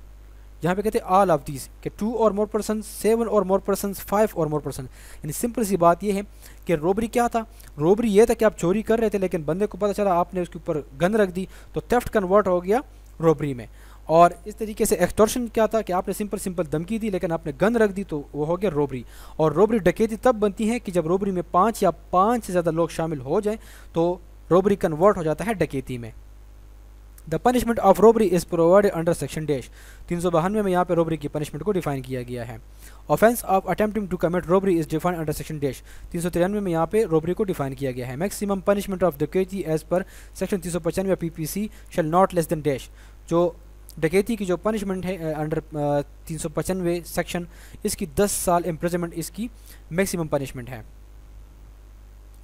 यहाँ पे कहते हैं आल ऑफ दिस के two or more person seven और more person five or more person यानी सिंपल सी बात यह है कि रोबरी क्या था रोबरी ये था कि आप चोरी कर रहे थे लेकिन बंदे को पता चला आपने उसके ऊपर गन रख दी तो थेफ्ट कन्वर्ट हो गया रोबरी में और इस तरीके से एक्सटॉर्शन क्या था कि आपने सिंपल सिंपल धमकी दी लेकिन आपने गन रख दी तो वो हो गया रोबरी और रोबरी डकैती तब बनती है कि जब रोबरी में पाँच या पाँच से ज़्यादा लोग शामिल हो जाएँ तो रोबरी कन्वर्ट हो जाता है डकैती में the punishment of robbery is provide under section dash तीन सौ बहानवे में यहाँ पर रोबरी की पनिशमेंट को डिफाइन किया गया है offence of attempting to commit robbery is defined under section dash तीन सौ तिरानवे में यहाँ पे रोबरी को डिफाइन किया गया है मैक्सिमम पनिशमेंट ऑफ द के जी एज पर सेक्शन तीन सौ पचानवे P P C shall not less than dash जो डकैती की जो पनिशमेंट है अंडर तीन सौ पचानवे सेक्शन इसकी दस साल इम्प्रजमेंट इसकी मैक्सिमम पनिशमेंट है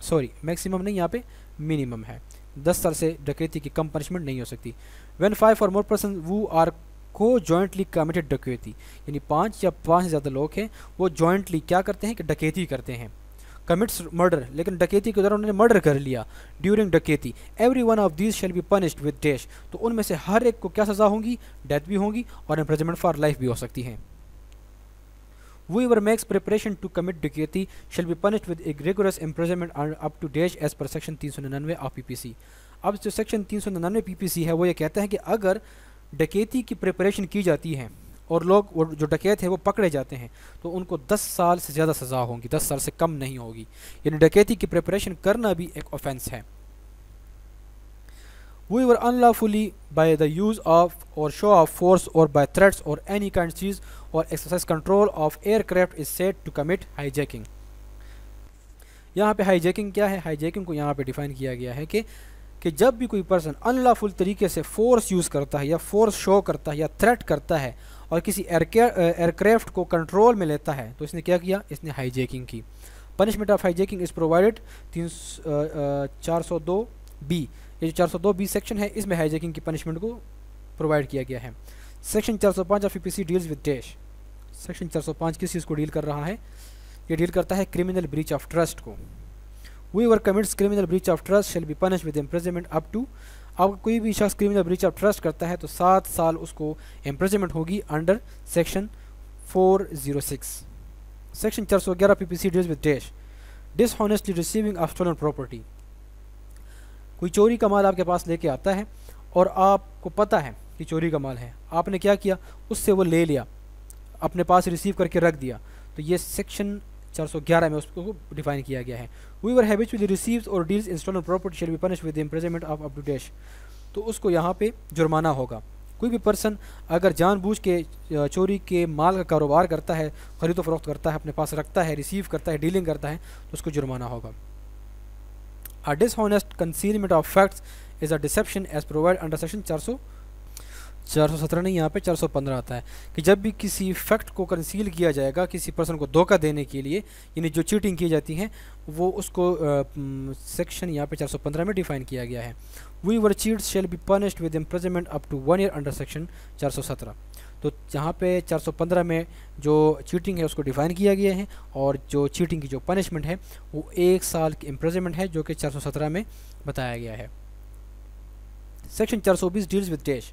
सॉरी मैक्सिमम नहीं यहाँ पे मिनिमम है दस साल से डकैती की कम पनिशमेंट नहीं हो सकती when five or more person who are को जॉइंटली कमिटेड डकैती यानी पांच या पांच से ज़्यादा लोग हैं वो जॉइंटली क्या करते हैं कि डकैती करते हैं कमिट्स मर्डर लेकिन डकैती के दौरान उन्होंने मर्डर कर लिया ड्यूरिंग डकैती every one of these shall be punished with dash तो उनमें से हर एक को क्या सज़ा होगी डेथ भी होगी और इम्प्रेजमेंट फॉर लाइफ भी हो सकती है whoever makes preparation to commit ducati shall be punished with a rigorous imprisonment up to dash as per section 399 of ppc अब जो सेक्शन 399 पीपीसी है वो ये कहते हैं कि अगर डकैती की प्रिपरेशन की जाती है और लोग वो जो डकैत है वो पकड़े जाते हैं तो उनको 10 साल से ज़्यादा सज़ा होगी 10 साल से कम नहीं होगी यानी डकैती की प्रिपरेशन करना भी एक ऑफेंस है whoever unlawfully by the use of or show of force or by threats or any kind seize or exercise control of aircraft is said to commit hijacking यहाँ पे हाईजैकिंग क्या है hijacking को यहाँ पे define किया गया है कि कि जब भी कोई पर्सन अनलाफुल तरीके से फोर्स यूज़ करता है या फोर्स शो करता है या थ्रेट करता है और किसी एयरक्राफ्ट को कंट्रोल में लेता है तो इसने क्या किया इसने हाईजेकिंग की punishment of hijacking is provided तीन चार सौ दो बी ये जो चार सौ दो बी सेक्शन है इसमें हाईजेकिंग की पनिशमेंट को प्रोवाइड किया गया है सेक्शन चार सौ पाँच of P C deals with dash section चार सौ पाँच किस चीज़ को डील कर रहा है ये डील करता है क्रिमिनल ब्रीच ऑफ ट्रस्ट को whoever commits criminal breach of trust shall be punish with imprisonment up to अब कोई भी शख्स क्रिमिनल ब्रीच ऑफ ट्रस्ट करता है तो सात साल उसको एम्प्रेजमेंट होगी अंडर सेक्शन 406 सेक्शन चार सौ ग्यारह P P C deals with dash dishonestly receiving of stolen property कोई चोरी का माल आपके पास लेके आता है और आपको पता है कि चोरी का माल है आपने क्या किया उससे वो ले लिया अपने पास रिसीव करके रख दिया तो ये सेक्शन 411 में उसको डिफाइन किया गया है whoever habitually receives or deals in stolen property shall be punish with imprisonment of up to dash तो उसको यहाँ पे जुर्माना होगा कोई भी पर्सन अगर जानबूझ के चोरी के माल का कारोबार करता है खरीद फरोख्त करता है अपने पास रखता है रिसीव करता है डीलिंग करता है तो उसको जुर्माना होगा a dishonest concealment of facts is a deception as provide under section चार 417 नहीं यहाँ पे 415 आता है कि जब भी किसी फैक्ट को कंसील किया जाएगा किसी पर्सन को धोखा देने के लिए यानी जो चीटिंग की जाती है वो उसको सेक्शन यहाँ पे 415 में डिफाइन किया गया है whoever cheat shall be punished with imprisonment up to one year under section 417 तो यहाँ पे 415 में जो चीटिंग है उसको डिफाइन किया गया है और जो चीटिंग की जो पनिशमेंट है वो एक साल की इम्प्रजमेंट है जो कि सत्रह में बताया गया है सेक्शन बीस डील्स विद डैश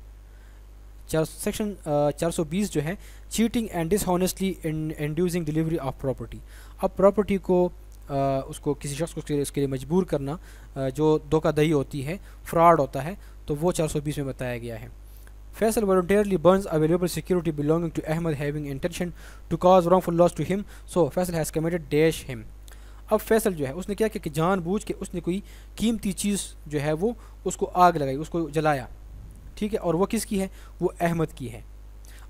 चार सेक्शन चार सौ बीस जो है cheating and dishonestly inducing delivery of property अब प्रॉपर्टी को आ, उसको किसी शख्स को उसके लिए, उसके लिए मजबूर करना आ, जो धोखाधही होती है फ्रॉड होता है तो वो चार सौ बीस में बताया गया है Faisal voluntarily available security belonging to Ahmad having intention to cause wrong wrongful loss to him so Faisal has committed dash him अब फैसल जो है उसने क्या किया कि जानबूझ के उसने कोई कीमती चीज़ जो है वो उसको आग लगाई उसको जलाया ठीक है और वो किसकी है वो अहमद की है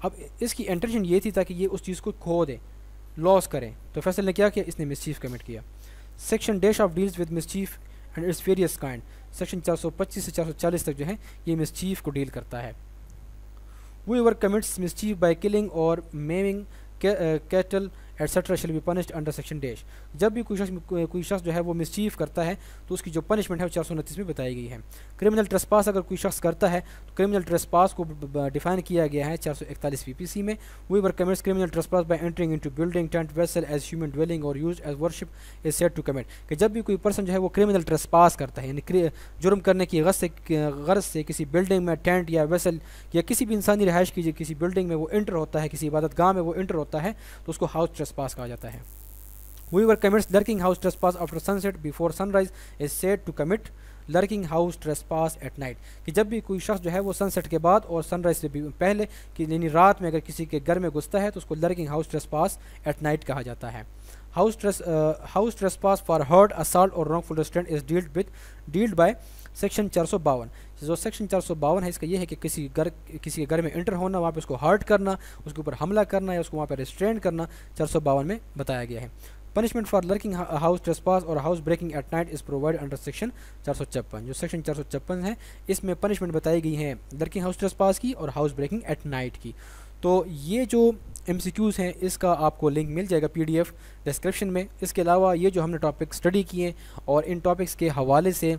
अब इसकी इंटेंशन ये थी ताकि ये उस चीज़ को खो दे लॉस करें तो फैसल ने क्या किया इसने मिसचीफ कमिट किया section dash of deals with mischief and its various kind section 425 से 440 तक जो है ये मिसचीफ को डील करता है we comments commits mischief by killing और maiming cattle etcetera shall be punished under section dash जब भी कोई शख्स कोई शख्स जो है वो मिसचीफ करता है तो उसकी जो पनिशमेंट है वो चार में बताई गई है क्रिमिनल ट्रेसपास अगर कोई शख्स करता है तो क्रिमिनल ट्रेसपास को डिफाइन किया गया है चार सौ इकतालीस सी में whoever commits criminal trespass by entering into building tent vessel as human dwelling और use as worship is said to commit कि जब भी कोई पर्सन जो है वो क्रिमिनल ट्रेसपास करता है यानी जुर्म करने की गर्ज से गर्ज से किसी बिल्डिंग में टेंट या वेसल या किसी भी इंसानी रहाइश की किसी बिल्डिंग में वो इंटर होता है किसी इबादत गाह में वो इंटर होता है तो उसको हाउस ट्रसपास कहा जाता है whoever commits lurking house trespass after sunset before sunrise is said to commit lurking house trespass at night कि जब भी कोई शख्स जो है वो सनसेट के बाद और सनराइज से पहले कि यानी रात में अगर किसी के घर में घुसता है तो उसको lurking house trespass at night कहा जाता है house trespass house trespass for hurt assault और wrongful restraint is dealt with dealt by section चार सौ बावन जो सेक्शन चार है इसका ये है कि किसी घर किसी के घर में इंटर होना वहाँ पर उसको हर्ट करना उसके ऊपर हमला करना या उसको वहाँ पर रिस्ट्रेन करना चार में बताया गया है punishment for lurking house trespass और house breaking at night is provide under section चार जो सेक्शन चार है इसमें पनिशमेंट बताई गई है लर्किंग हाउस ट्रेसपास की और हाउस ब्रेकिंग एट नाइट की तो ये जो एम हैं इसका आपको लिंक मिल जाएगा पी डिस्क्रिप्शन में इसके अलावा ये जो हमने टॉपिक स्टडी किए और इन टॉपिक्स के हवाले से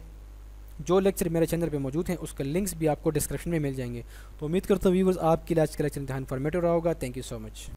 जो लेक्चर मेरे चैनल पे मौजूद हैं उसका लिंक्स भी आपको डिस्क्रिप्शन में मिल जाएंगे तो उम्मीद करता हूँ व्यूवर्स आपके लिए आज का लेक्चर इंतहान फॉर्मेटिव रहा होगा थैंक यू सो मच